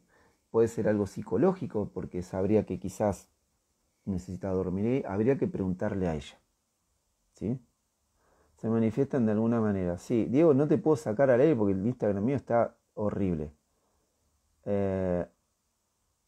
Puede ser algo psicológico, porque sabría que quizás necesita dormir. Habría que preguntarle a ella. ¿Sí? Se manifiestan de alguna manera. Sí, Diego, no te puedo sacar a leer porque el Instagram mío está horrible. Eh,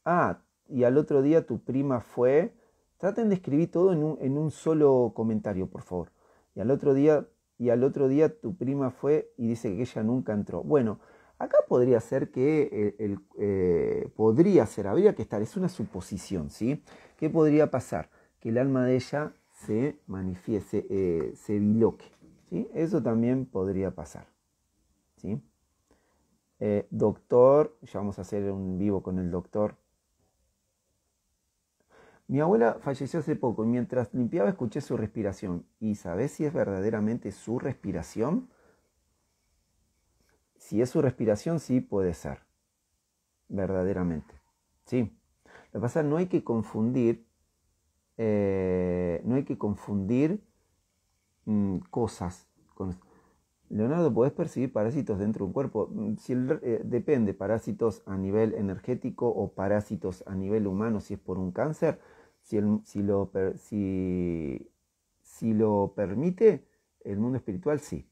ah, y al otro día tu prima fue. Traten de escribir todo en un solo comentario, por favor y al otro día, y al otro día tu prima fue y dice que ella nunca entró. Bueno, acá podría ser que, eh, el, eh, podría ser, habría que estar, es una suposición, ¿sí? ¿Qué podría pasar? Que el alma de ella se manifieste, eh, se biloque, ¿sí? Eso también podría pasar, ¿sí? doctor, ya vamos a hacer un vivo con el doctor, mi abuela falleció hace poco y mientras limpiaba escuché su respiración. ¿Y sabes si es verdaderamente su respiración? Si es su respiración, sí puede ser. Verdaderamente. Sí. Lo que pasa no hay que confundir. Eh, no hay que confundir mm, cosas. Leonardo, ¿podés percibir parásitos dentro de un cuerpo? Mm, si eh, depende, parásitos a nivel energético o parásitos a nivel humano, si es por un cáncer si, lo, permite, el mundo espiritual sí.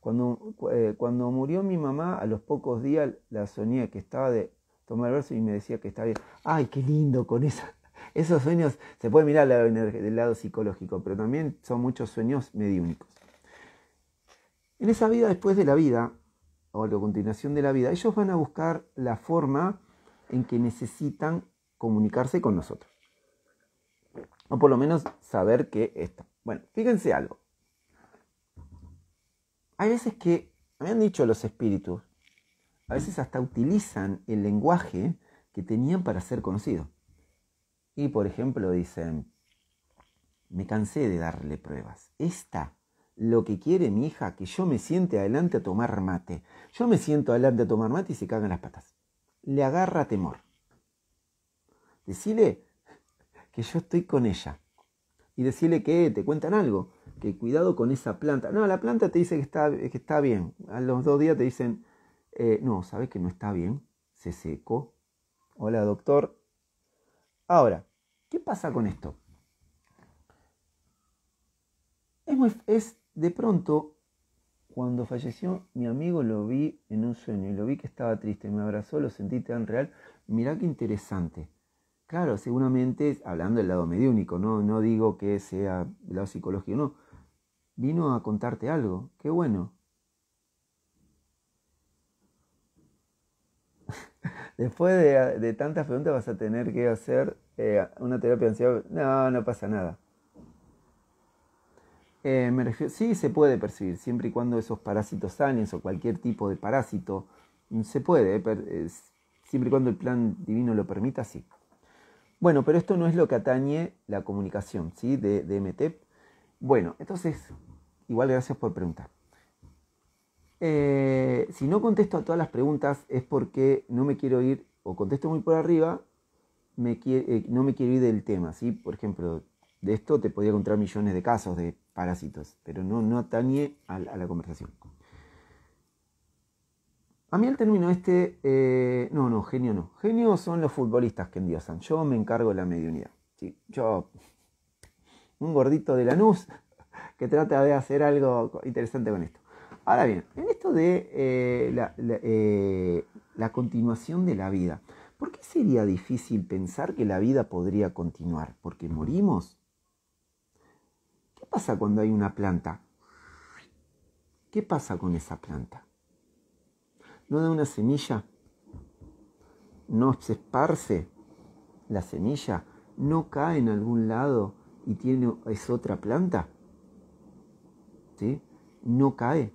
Cuando, eh, cuando murió mi mamá, a los pocos días la soñé que estaba de tomar el verso y me decía que estaba bien. ¡Ay, qué lindo! Con esos sueños se puede mirar del lado, psicológico, pero también son muchos sueños mediúnicos. En esa vida, después de la vida, o a la continuación de la vida, ellos van a buscar la forma en que necesitan comunicarse con nosotros. O por lo menos saber que está. Bueno, fíjense algo. Hay veces que, me han dicho los espíritus, a veces hasta utilizan el lenguaje que tenían para ser conocidos. Y por ejemplo dicen, me cansé de darle pruebas. Esta, lo que quiere mi hija, que yo me siente adelante a tomar mate. Yo me siento adelante a tomar mate y se cagan las patas. Le agarra temor. Decirle, que yo estoy con ella. Y decirle que te cuentan algo, que cuidado con esa planta. No, la planta te dice que está, que está bien. A los dos días te dicen, eh, no, ¿sabes que no está bien? Se secó. Hola, doctor. Ahora, ¿qué pasa con esto? Es, es de pronto, cuando falleció mi amigo lo vi en un sueño y lo vi que estaba triste, me abrazó, lo sentí tan real. Mirá qué interesante. Claro, seguramente, hablando del lado mediúnico, no, no digo que sea el lado psicológico, no. Vino a contarte algo, qué bueno. Después de, tantas preguntas vas a tener que hacer eh, una terapia de ansiedad. No, no pasa nada. Eh, sí se puede percibir, siempre y cuando esos parásitos sanes o cualquier tipo de parásito, mm, se puede, eh, siempre y cuando el plan divino lo permita, sí. Bueno, pero esto no es lo que atañe la comunicación, ¿sí? De, MTEP. Bueno, entonces, igual gracias por preguntar. Eh, si no contesto a todas las preguntas es porque no me quiero ir, o contesto muy por arriba, me eh, no me quiero ir del tema, ¿sí? Por ejemplo, de esto te podría contar millones de casos de parásitos, pero no, no atañe a la conversación. A mí el término este, eh, no, no, genio no. Genio son los futbolistas que endiosan. Yo me encargo de la mediunidad. Yo, un gordito de la Lanús que trata de hacer algo interesante con esto. Ahora bien, en esto de eh, la, eh, la continuación de la vida, ¿por qué sería difícil pensar que la vida podría continuar? ¿Porque morimos? ¿Qué pasa cuando hay una planta? ¿Qué pasa con esa planta? no da una semilla, no se esparce la semilla, no cae en algún lado y tiene, es otra planta. ¿Sí? No cae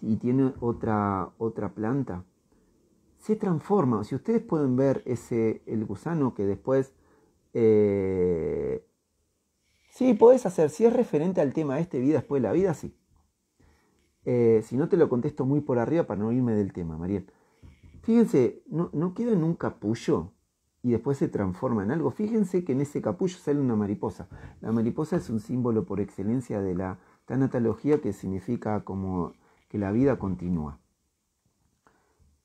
y, tiene otra, otra planta. Se transforma. Si ustedes pueden ver ese, el gusano que después... Eh, sí, podés hacer. Si es referente al tema de este vida después de la vida, sí. Eh, si no te lo contesto muy por arriba para no irme del tema, Mariel. Fíjense, no, no queda en un capullo y después se transforma en algo. Fíjense que en ese capullo sale una mariposa. La mariposa es un símbolo por excelencia de la tanatología que significa como que la vida continúa.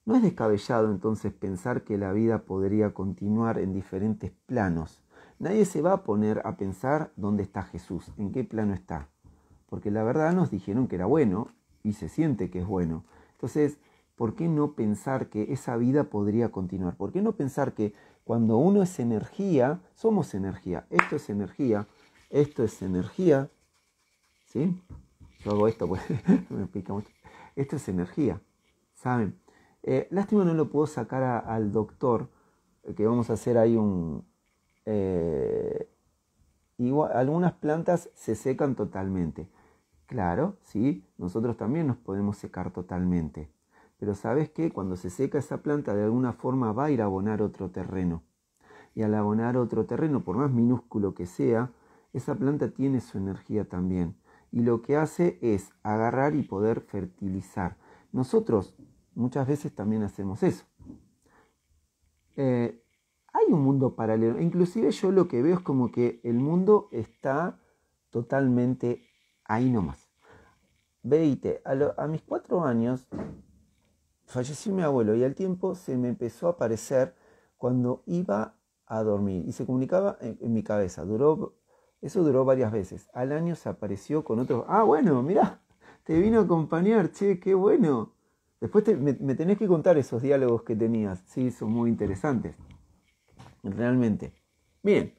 No es descabellado entonces pensar que la vida podría continuar en diferentes planos. Nadie se va a poner a pensar dónde está Jesús, en qué plano está. Porque la verdad nos dijeron que era bueno y se siente que es bueno. Entonces, ¿por qué no pensar que esa vida podría continuar? ¿Por qué no pensar que cuando uno es energía, somos energía? Esto es energía, esto es energía, ¿sí? Yo hago esto, pues me pica mucho. Esto es energía, ¿saben? Eh, lástima no lo puedo sacar al doctor, que vamos a hacer ahí un... Eh, algunas plantas se secan totalmente. Claro, sí, nosotros también nos podemos secar totalmente. Pero sabes qué, cuando se seca esa planta de alguna forma va a ir a abonar otro terreno. Y al abonar otro terreno, por más minúsculo que sea, esa planta tiene su energía también. Y lo que hace es agarrar y poder fertilizar. Nosotros muchas veces también hacemos eso. Eh, hay un mundo paralelo. Inclusive yo lo que veo es como que el mundo está totalmente Ahí nomás. Veite, a, mis cuatro años falleció mi abuelo y al tiempo se me empezó a aparecer cuando iba a dormir y se comunicaba en, mi cabeza. Duró, eso duró varias veces. Al año se apareció con otro, Ah, bueno, mirá, te vino a acompañar, che, qué bueno. Después me, tenés que contar esos diálogos que tenías. Sí, son muy interesantes. Realmente. Bien.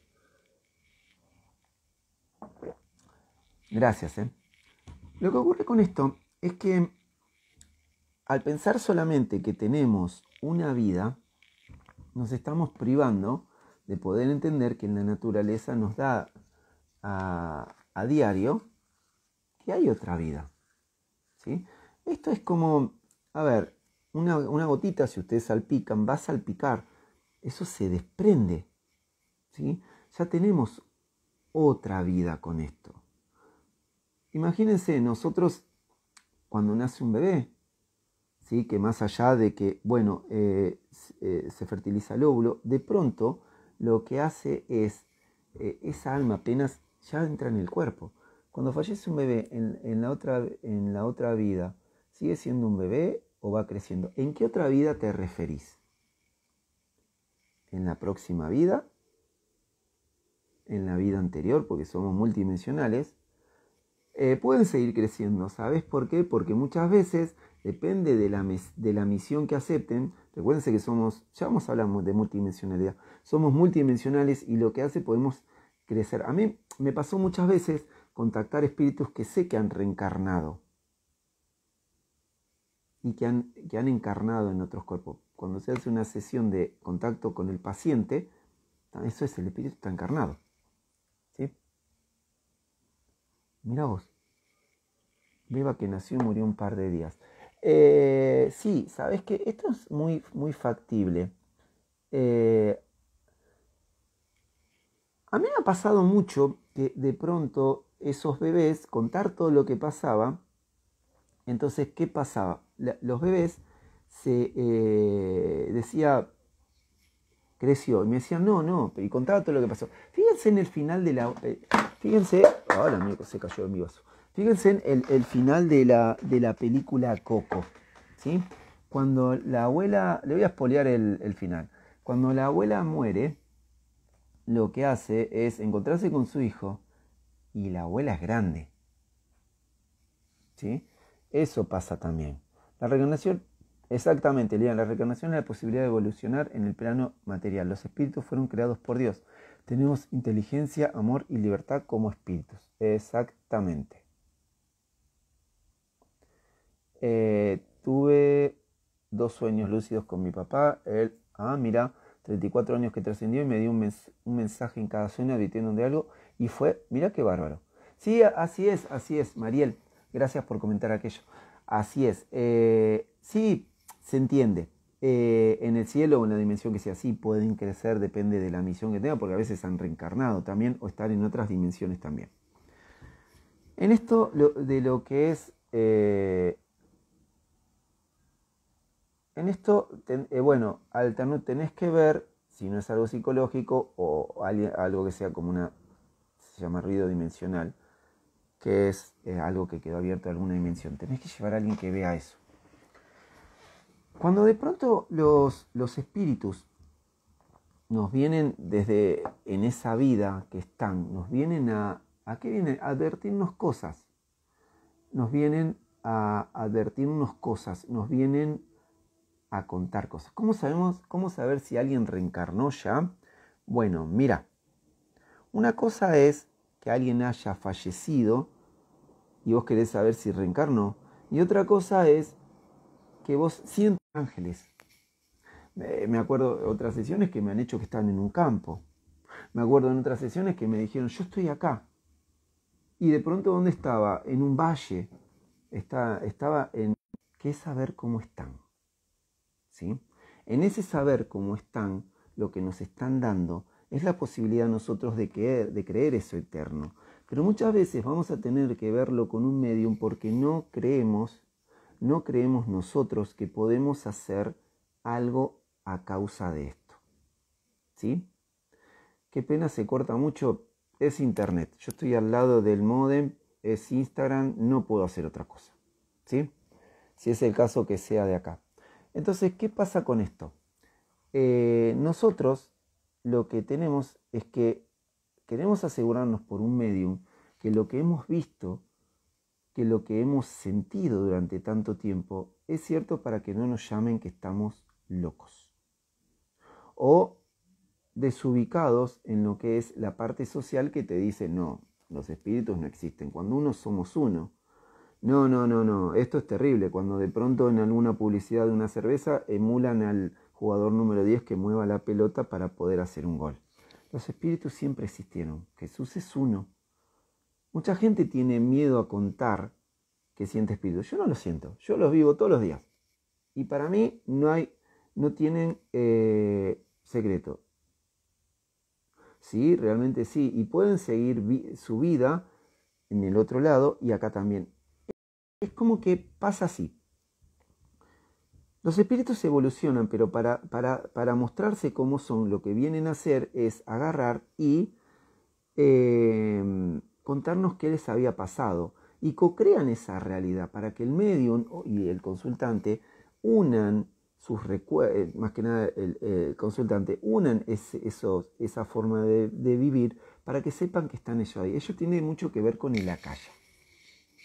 Gracias. ¿eh? Lo que ocurre con esto es que al pensar solamente que tenemos una vida, nos estamos privando de poder entender que en la naturaleza nos da a, diario que hay otra vida. Esto es como, a ver, una, gotita, si ustedes salpican, va a salpicar, eso se desprende. ¿sí? Ya tenemos otra vida con esto. Imagínense, nosotros cuando nace un bebé, ¿sí? que más allá de que, bueno, eh, eh, se fertiliza el óvulo, de pronto lo que hace es, eh, esa alma apenas ya entra en el cuerpo. Cuando fallece un bebé en, la otra, en la otra vida, ¿sigue siendo un bebé o va creciendo? ¿En qué otra vida te referís? ¿En la próxima vida? ¿En la vida anterior? Porque somos multidimensionales eh, pueden seguir creciendo. ¿Sabes por qué? Porque muchas veces depende de la, de la misión que acepten. Recuérdense que somos, ya vamos hablamos de multidimensionalidad, somos multidimensionales y lo que hace podemos crecer. A mí me pasó muchas veces contactar espíritus que sé que han reencarnado y que han, han encarnado en otros cuerpos. Cuando se hace una sesión de contacto con el paciente, eso es, el espíritu está encarnado. Mira vos. Beba que nació y murió un par de días. Eh, sí, sabes que esto es muy, muy factible. Eh, a mí me ha pasado mucho que de pronto esos bebés, contar todo lo que pasaba, entonces, ¿qué pasaba? los bebés se eh, decía, creció, y me decían, no, no, y contaba todo lo que pasó. Fíjense en el final de la... fíjense, ahora oh, se cayó en mi vaso. Fíjense en el, final de la, película Coco. ¿sí? Cuando la abuela, le voy a espolear el, final. Cuando la abuela muere, lo que hace es encontrarse con su hijo y la abuela es grande. ¿Sí? Eso pasa también. La reencarnación, exactamente, la reencarnación es la posibilidad de evolucionar en el plano material. Los espíritus fueron creados por Dios. Tenemos inteligencia, amor y libertad como espíritus. Exactamente. Eh, tuve dos sueños lúcidos con mi papá. Él, ah, mira, 34 años que trascendió y me dio un, un mensaje en cada sueño advirtiendo de algo. Y fue, mira qué bárbaro. Sí, así es, así es, Mariel. Gracias por comentar aquello. Así es. Eh, sí, se entiende. Eh, en el cielo o en la dimensión que sea así pueden crecer, depende de la misión que tenga porque a veces han reencarnado también o están en otras dimensiones también. En esto de lo que es eh, en esto, eh, bueno, al tenés que ver si no es algo psicológico o algo que sea como una, se llama ruido dimensional, que es eh, algo que quedó abierto a alguna dimensión. Tenés que llevar a alguien que vea eso. Cuando de pronto los, los espíritus nos vienen desde en esa vida que están, nos vienen a, ¿a qué vienen? A advertirnos cosas. Nos vienen a advertirnos cosas, nos vienen a contar cosas. ¿Cómo sabemos, cómo saber si alguien reencarnó ya? Bueno, mira, una cosa es que alguien haya fallecido y vos querés saber si reencarnó, y otra cosa es que vos sientas ángeles. Me acuerdo de otras sesiones que me han hecho que están en un campo. Me acuerdo en otras sesiones que me dijeron, yo estoy acá. Y de pronto, ¿dónde estaba? En un valle. Está, estaba en... ¿Qué saber cómo están? En ese saber cómo están, lo que nos están dando es la posibilidad a nosotros de creer, de creer eso eterno. Pero muchas veces vamos a tener que verlo con un medium porque no creemos, no creemos nosotros que podemos hacer algo a causa de esto. ¿Sí? Qué pena se corta mucho. Es internet. Yo estoy al lado del modem, es Instagram, no puedo hacer otra cosa. ¿Sí? Si es el caso que sea de acá. Entonces, ¿qué pasa con esto? Eh, nosotros lo que tenemos es que queremos asegurarnos por un medium que lo que hemos visto, que lo que hemos sentido durante tanto tiempo es cierto para que no nos llamen que estamos locos o desubicados en lo que es la parte social que te dice no, los espíritus no existen. Cuando uno somos uno, no, no, no, no. Esto es terrible. Cuando de pronto en alguna publicidad de una cerveza emulan al jugador número 10 que mueva la pelota para poder hacer un gol. Los espíritus siempre existieron. Jesús es uno. Mucha gente tiene miedo a contar que siente espíritus. Yo no lo siento. Yo los vivo todos los días. Y para mí no hay, no tienen eh, secreto. Sí, realmente sí. Y pueden seguir su vida en el otro lado y acá también es como que pasa así. Los espíritus evolucionan, pero para, mostrarse cómo son, lo que vienen a hacer es agarrar y em, contarnos qué les había pasado y co-crean esa realidad para que el medium y el consultante unan sus recuerdos, eh, más que nada el, consultante, unan esa forma de, vivir para que sepan que están ellos ahí. Ello tiene mucho que ver con el acaya.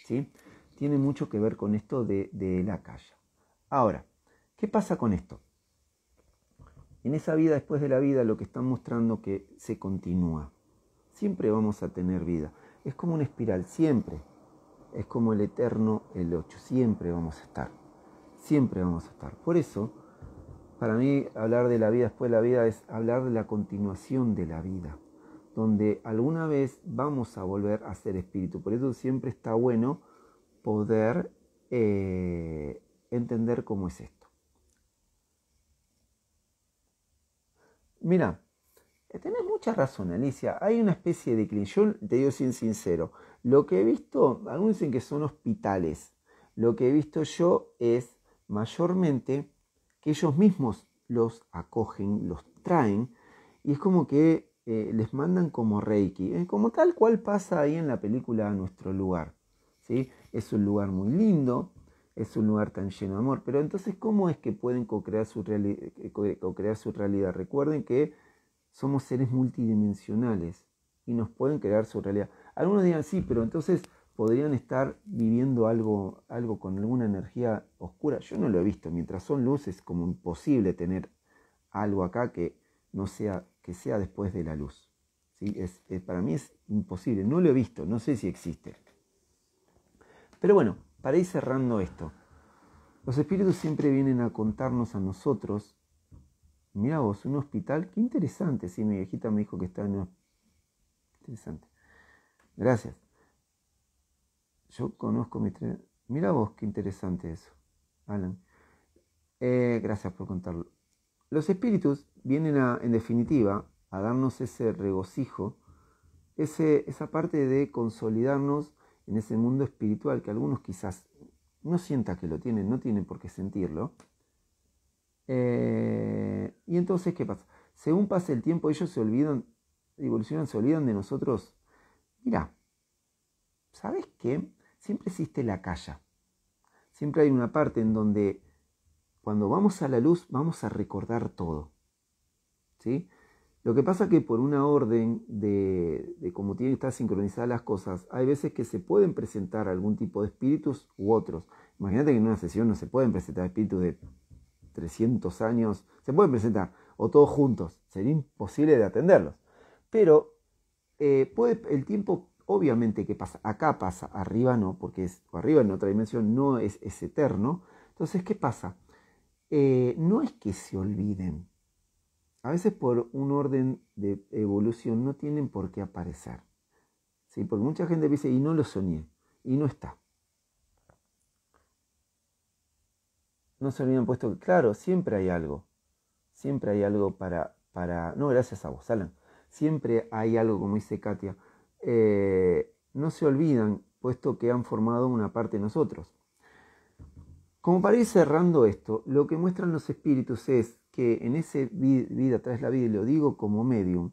¿sí? tiene mucho que ver con esto de, la calle. Ahora, ¿qué pasa con esto? En esa vida, después de la vida, lo que están mostrando que se continúa. Siempre vamos a tener vida. Es como una espiral, siempre. Es como el eterno, el ocho. Siempre vamos a estar. Siempre vamos a estar. Por eso, para mí, hablar de la vida después de la vida es hablar de la continuación de la vida, donde alguna vez vamos a volver a ser espíritu. Por eso siempre está bueno poder eh, entender cómo es esto. Mira, eh, tenés mucha razón, Alicia. Hay una especie de clínica. de te digo sin sincero. Lo que he visto, algunos dicen que son hospitales. Lo que he visto yo es mayormente que ellos mismos los acogen, los traen, y es como que eh, les mandan como Reiki, como tal cual pasa ahí en la película a nuestro lugar. ¿sí? Es un lugar muy lindo, es un lugar tan lleno de amor. Pero entonces, ¿cómo es que pueden co-crear su, eh, su realidad? Recuerden que somos seres multidimensionales y nos pueden crear su realidad. Algunos dirán, sí, pero entonces podrían estar viviendo algo, algo con alguna energía oscura. Yo no lo he visto. Mientras son luces, como imposible tener algo acá que no sea, que sea después de la luz. es, para mí es imposible. No lo he visto. No sé si existe. Pero bueno, para ir cerrando esto, los espíritus siempre vienen a contarnos a nosotros, mira vos, un hospital, qué interesante, sí, mi viejita me dijo que está en... Interesante. Gracias. Yo conozco mi... Mira vos, qué interesante eso, Alan. Eh, gracias por contarlo. Los espíritus vienen a, en definitiva, a darnos ese regocijo, ese, esa parte de consolidarnos en ese mundo espiritual que algunos quizás no sienta que lo tienen, no tienen por qué sentirlo. Eh, y entonces, ¿qué pasa? Según pasa el tiempo, ellos se olvidan, evolucionan, se olvidan de nosotros. Mira, ¿sabes qué? Siempre existe la calla. Siempre hay una parte en donde cuando vamos a la luz vamos a recordar todo. ¿Sí? Lo que pasa que por una orden de, cómo tienen que estar sincronizadas las cosas, hay veces que se pueden presentar algún tipo de espíritus u otros. Imagínate que en una sesión no se pueden presentar espíritus de 300 años, se pueden presentar, o todos juntos, sería imposible de atenderlos. Pero eh, el tiempo, obviamente que pasa, acá pasa, arriba no, porque es, arriba en otra dimensión no es, eterno. Entonces, ¿qué pasa? Eh, no es que se olviden, a veces por un orden de evolución no tienen por qué aparecer. ¿sí? Porque mucha gente dice, y no lo soñé, y no está. No se olvidan, puesto que, claro, siempre hay algo. Siempre hay algo para, para... No, gracias a vos, Alan. Siempre hay algo, como dice Katia. Eh, no se olvidan, puesto que han formado una parte de nosotros. Como para ir cerrando esto, lo que muestran los espíritus es que en ese vida tras la vida, y lo digo como medium,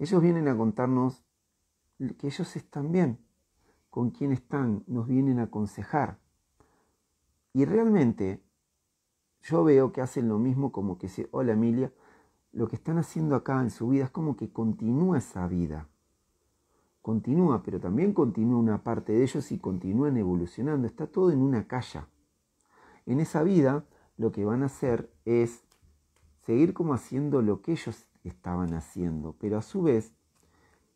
ellos vienen a contarnos que ellos están bien, con quién están, nos vienen a aconsejar. Y realmente yo veo que hacen lo mismo como que se hola Emilia, lo que están haciendo acá en su vida es como que continúa esa vida. Continúa, pero también continúa una parte de ellos y continúan evolucionando. Está todo en una calle, En esa vida lo que van a hacer es seguir como haciendo lo que ellos estaban haciendo, pero a su vez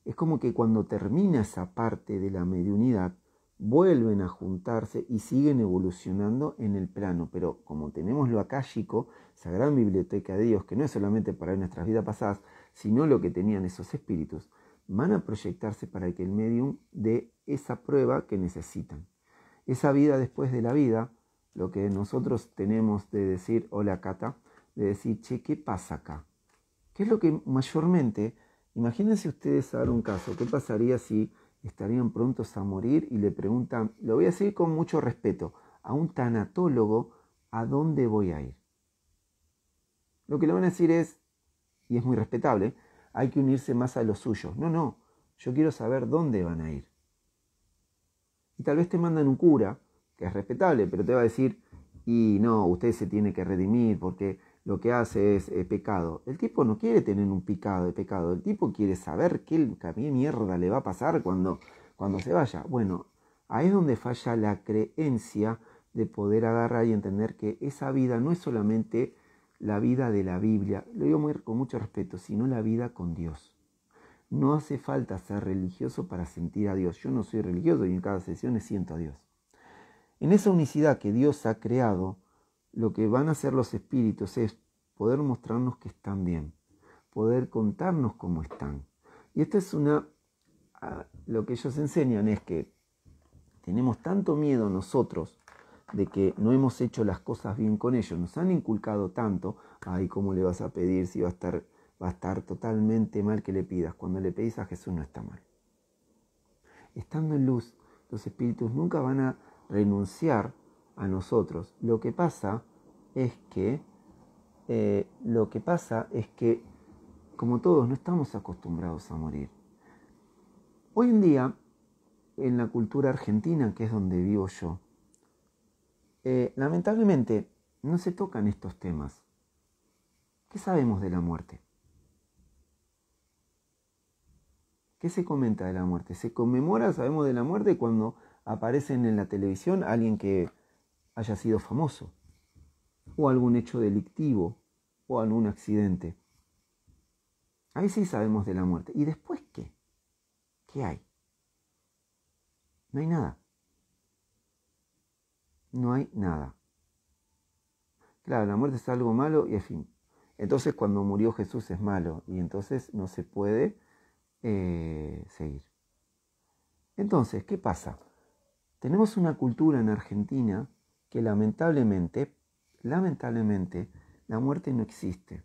es como que cuando termina esa parte de la mediunidad, vuelven a juntarse y siguen evolucionando en el plano, pero como tenemos lo Chico, esa gran biblioteca de Dios, que no es solamente para nuestras vidas pasadas, sino lo que tenían esos espíritus, van a proyectarse para que el medium dé esa prueba que necesitan. Esa vida después de la vida, lo que nosotros tenemos de decir, hola Cata, de decir, che, ¿qué pasa acá? ¿Qué es lo que mayormente, imagínense ustedes dar un caso, ¿qué pasaría si estarían prontos a morir y le preguntan, lo voy a decir con mucho respeto, a un tanatólogo, ¿a dónde voy a ir? Lo que le van a decir es, y es muy respetable, hay que unirse más a los suyos. No, no, yo quiero saber dónde van a ir. Y tal vez te mandan un cura, que es respetable, pero te va a decir, y no, usted se tiene que redimir porque lo que hace es eh, pecado. El tipo no quiere tener un picado de pecado, el tipo quiere saber qué, qué mierda le va a pasar cuando, cuando se vaya. Bueno, ahí es donde falla la creencia de poder agarrar y entender que esa vida no es solamente la vida de la Biblia, lo digo muy, con mucho respeto, sino la vida con Dios. No hace falta ser religioso para sentir a Dios. Yo no soy religioso y en cada sesión siento a Dios. En esa unicidad que Dios ha creado, lo que van a hacer los espíritus es poder mostrarnos que están bien, poder contarnos cómo están. Y esto es una, lo que ellos enseñan es que tenemos tanto miedo nosotros de que no hemos hecho las cosas bien con ellos, nos han inculcado tanto, ay, ¿cómo le vas a pedir si va a estar, va a estar totalmente mal que le pidas? Cuando le pedís a Jesús no está mal. Estando en luz, los espíritus nunca van a renunciar a nosotros. Lo que pasa es que, eh, lo que pasa es que, como todos, no estamos acostumbrados a morir. Hoy en día, en la cultura argentina, que es donde vivo yo, eh, lamentablemente no se tocan estos temas. ¿Qué sabemos de la muerte? ¿Qué se comenta de la muerte? Se conmemora, sabemos de la muerte cuando aparecen en la televisión alguien que haya sido famoso, o algún hecho delictivo, o algún accidente. Ahí sí sabemos de la muerte. ¿Y después qué? ¿Qué hay? No hay nada. No hay nada. Claro, la muerte es algo malo y en fin. Entonces cuando murió Jesús es malo y entonces no se puede eh, seguir. Entonces, ¿qué pasa? Tenemos una cultura en Argentina que lamentablemente, lamentablemente, la muerte no existe.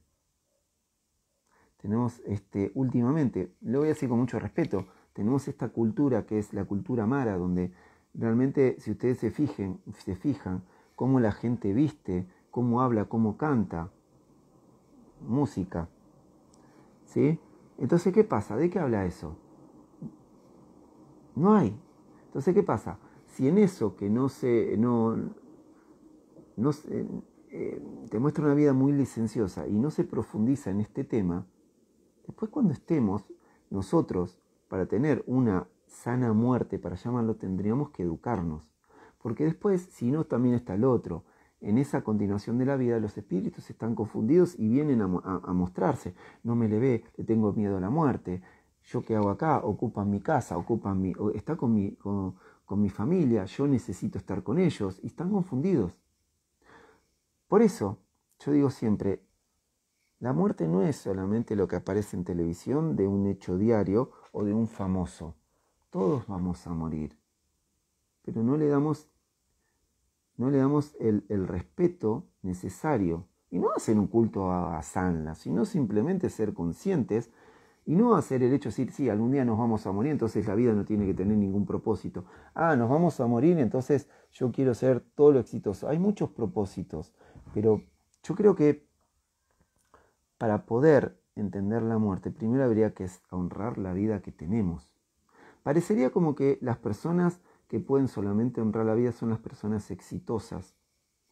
Tenemos este, últimamente, lo voy a decir con mucho respeto, tenemos esta cultura que es la cultura mara, donde realmente si ustedes se fijen, se fijan cómo la gente viste, cómo habla, cómo canta, música. ¿Sí? Entonces, ¿qué pasa? ¿De qué habla eso? No hay. Entonces, ¿qué pasa? Si en eso que no se, no, eh, eh, te muestra una vida muy licenciosa y no se profundiza en este tema, después cuando estemos nosotros, para tener una sana muerte, para llamarlo, tendríamos que educarnos. Porque después, si no, también está el otro. En esa continuación de la vida, los espíritus están confundidos y vienen a, mostrarse. No me le ve, le tengo miedo a la muerte. ¿Yo qué hago acá? Ocupan mi casa, ocupan mi, está con mi familia, yo necesito estar con ellos. Y están confundidos. Por eso, yo digo siempre, la muerte no es solamente lo que aparece en televisión de un hecho diario o de un famoso. Todos vamos a morir. Pero no le damos, no le damos el, respeto necesario. Y no hacer un culto a, a Sanla, sino simplemente ser conscientes y no hacer el hecho de decir, sí, algún día nos vamos a morir, entonces la vida no tiene que tener ningún propósito. Ah, nos vamos a morir, entonces yo quiero ser todo lo exitoso. Hay muchos propósitos pero yo creo que para poder entender la muerte, primero habría que honrar la vida que tenemos. Parecería como que las personas que pueden solamente honrar la vida son las personas exitosas.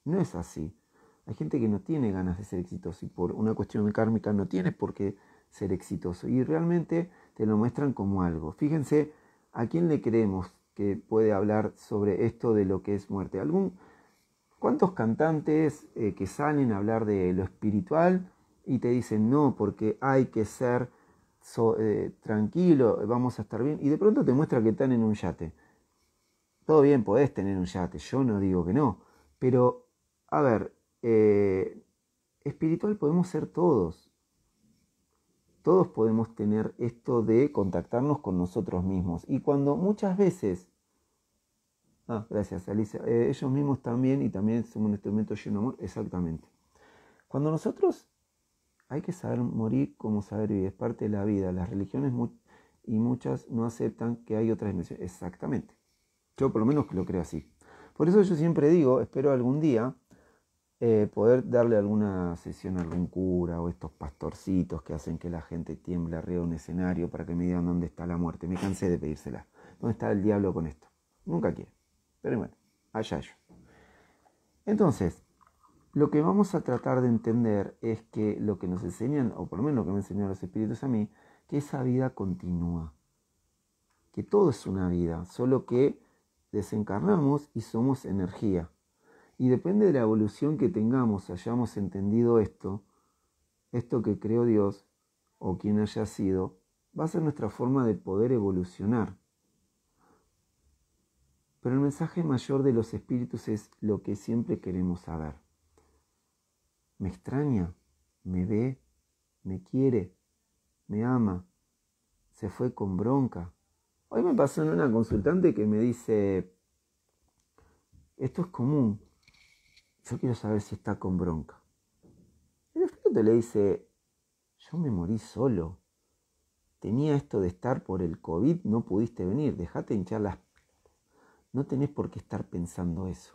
No es así. Hay gente que no tiene ganas de ser exitoso y por una cuestión kármica no tiene por qué ser exitoso. Y realmente te lo muestran como algo. Fíjense, ¿a quién le creemos que puede hablar sobre esto de lo que es muerte? ¿Algún ¿Cuántos cantantes eh, que salen a hablar de lo espiritual y te dicen no, porque hay que ser eh, tranquilo, vamos a estar bien? Y de pronto te muestra que están en un yate. Todo bien, podés tener un yate, yo no digo que no. Pero, a ver, eh, espiritual podemos ser todos. Todos podemos tener esto de contactarnos con nosotros mismos. Y cuando muchas veces Ah, gracias, Alicia. Eh, ellos mismos también, y también somos un instrumento lleno de amor, exactamente. Cuando nosotros hay que saber morir como saber vivir, es parte de la vida. Las religiones y muchas no aceptan que hay otras dimensiones. Exactamente. Yo por lo menos lo creo así. Por eso yo siempre digo, espero algún día eh, poder darle alguna sesión a algún cura o estos pastorcitos que hacen que la gente tiemble arriba de un escenario para que me digan dónde está la muerte. Me cansé de pedírsela. ¿Dónde está el diablo con esto? Nunca quiero pero bueno, allá yo. Entonces, lo que vamos a tratar de entender es que lo que nos enseñan, o por lo menos lo que me enseñaron los espíritus a mí, que esa vida continúa. Que todo es una vida, solo que desencarnamos y somos energía. Y depende de la evolución que tengamos, hayamos entendido esto, esto que creó Dios o quien haya sido, va a ser nuestra forma de poder evolucionar. Pero el mensaje mayor de los espíritus es lo que siempre queremos saber. Me extraña, me ve, me quiere, me ama, se fue con bronca. Hoy me pasó en una consultante que me dice, esto es común, yo quiero saber si está con bronca. El espíritu le dice, yo me morí solo. Tenía esto de estar por el COVID, no pudiste venir, dejate hinchar las no tenés por qué estar pensando eso.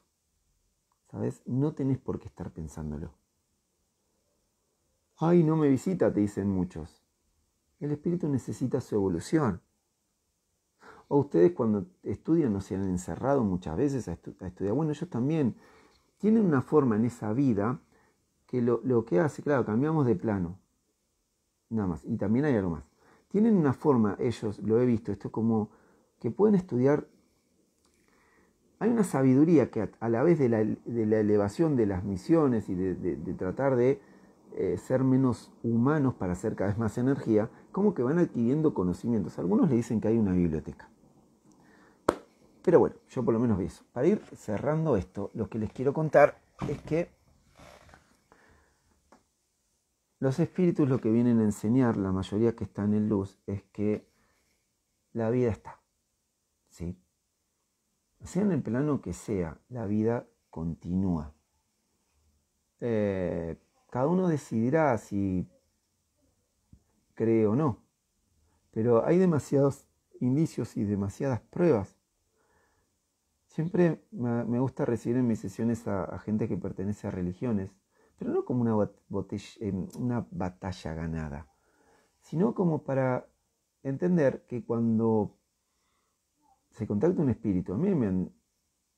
¿Sabes? No tenés por qué estar pensándolo. Ay, no me visita, te dicen muchos. El espíritu necesita su evolución. O ustedes cuando estudian no se han encerrado muchas veces a, estudiar. Bueno, ellos también tienen una forma en esa vida que lo, que hace, claro, cambiamos de plano. Nada más. Y también hay algo más. Tienen una forma, ellos, lo he visto, esto como que pueden estudiar hay una sabiduría que a, la vez de la, elevación de las misiones y de, tratar de eh, ser menos humanos para hacer cada vez más energía, como que van adquiriendo conocimientos. Algunos le dicen que hay una biblioteca. Pero bueno, yo por lo menos vi eso. Para ir cerrando esto, lo que les quiero contar es que los espíritus lo que vienen a enseñar, la mayoría que están en luz, es que la vida está. ¿Sí? sea en el plano que sea, la vida continúa. Eh, cada uno decidirá si cree o no, pero hay demasiados indicios y demasiadas pruebas. Siempre me gusta recibir en mis sesiones a, gente que pertenece a religiones, pero no como una em, batalla ganada, sino como para entender que cuando se contacta un espíritu. A mí me han,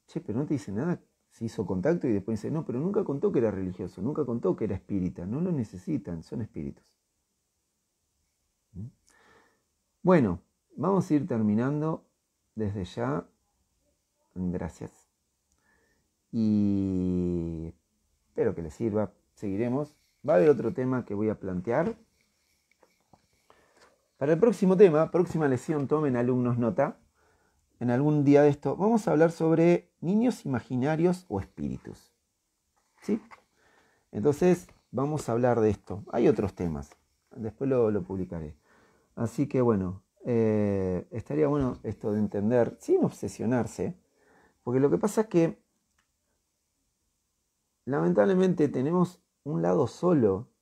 che, pero no te dice nada, se hizo contacto y después dice, no, pero nunca contó que era religioso, nunca contó que era espírita, no lo necesitan, son espíritus. ¿Mm? Bueno, vamos a ir terminando desde ya. Gracias. Y espero que les sirva. Seguiremos. Va a haber otro tema que voy a plantear. Para el próximo tema, próxima lección, tomen alumnos nota en algún día de esto, vamos a hablar sobre niños imaginarios o espíritus. ¿Sí? Entonces, vamos a hablar de esto. Hay otros temas, después lo, publicaré. Así que bueno, eh, estaría bueno esto de entender, sin obsesionarse, porque lo que pasa es que lamentablemente tenemos un lado solo,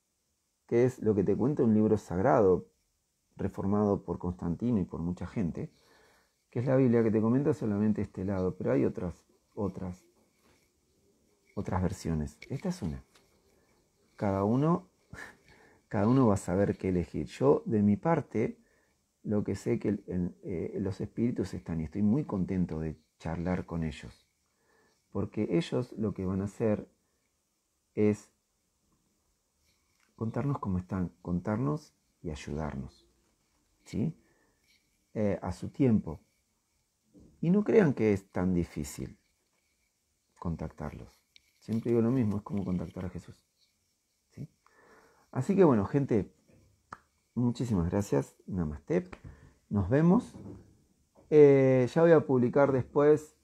que es lo que te cuenta un libro sagrado, reformado por Constantino y por mucha gente, que es la Biblia que te comenta solamente este lado, pero hay otras, otras, otras versiones. Esta es una. Cada uno, cada uno va a saber qué elegir. Yo, de mi parte, lo que sé que eh, los espíritus están y estoy muy contento de charlar con ellos. Porque ellos lo que van a hacer es contarnos cómo están, contarnos y ayudarnos. ¿Sí? Eh, a su tiempo, y no crean que es tan difícil contactarlos. Siempre digo lo mismo, es como contactar a Jesús. Así que bueno, gente, muchísimas gracias. Namaste. Nos vemos. Eh, ya voy a publicar después.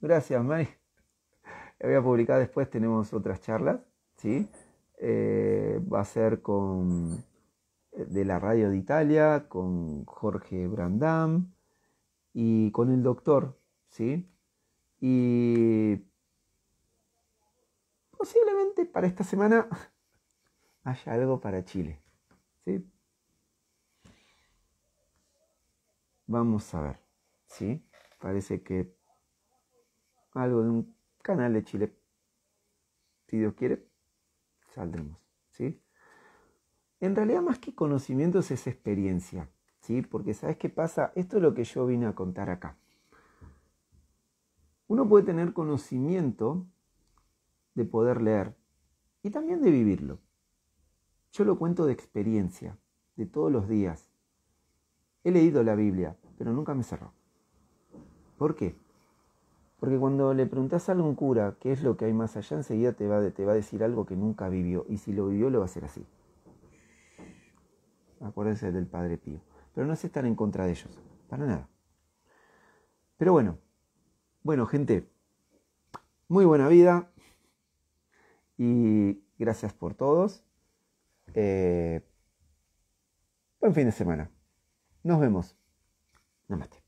Gracias, Mari. Voy a publicar después, tenemos otras charlas. ¿sí? Eh, va a ser con eh, de la radio de Italia, con Jorge Brandam y con el doctor, ¿sí? Y posiblemente para esta semana haya algo para Chile, ¿sí? Vamos a ver, ¿sí? Parece que algo de un canal de Chile, si Dios quiere, saldremos, ¿sí? En realidad más que conocimientos es experiencia. Porque ¿sabes qué pasa? Esto es lo que yo vine a contar acá. Uno puede tener conocimiento de poder leer y también de vivirlo. Yo lo cuento de experiencia, de todos los días. He leído la Biblia, pero nunca me cerró. ¿Por qué? Porque cuando le preguntas a algún cura qué es lo que hay más allá, enseguida te va, te va a decir algo que nunca vivió. Y si lo vivió, lo va a hacer así. Acuérdense del Padre Pío pero no se están en contra de ellos, para nada. Pero bueno, bueno gente, muy buena vida y gracias por todos. Eh, buen fin de semana. Nos vemos. Namaste.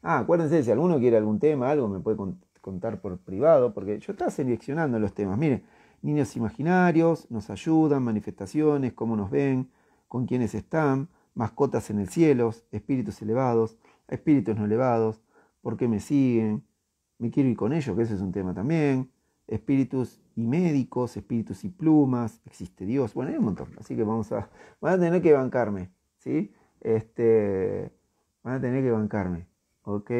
Ah, acuérdense, si alguno quiere algún tema, algo, me puede contar por privado, porque yo estaba seleccionando los temas. Miren, niños imaginarios, nos ayudan, manifestaciones, cómo nos ven, con quiénes están mascotas en el cielo, espíritus elevados, espíritus no elevados, por qué me siguen, me quiero ir con ellos, que ese es un tema también, espíritus y médicos, espíritus y plumas, existe Dios, bueno, hay un montón, así que vamos a, van a tener que bancarme, ¿sí? Este, van a tener que bancarme, ¿ok?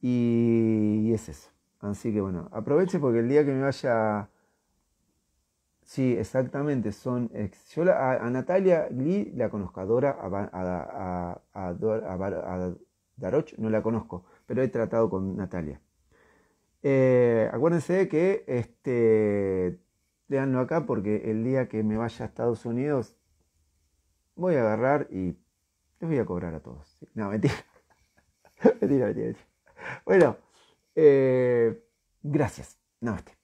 Y, y es eso. Así que bueno, aproveche porque el día que me vaya Sí, exactamente. Son, yo a, Natalia Lee, la conozcadora a Daroch no la conozco, pero he tratado con Natalia. Eh, acuérdense que este, leanlo acá porque el día que me vaya a Estados Unidos voy a agarrar y les voy a cobrar a todos. No, mentira. mentira, mentira, Bueno, gracias, eh, gracias. Namaste.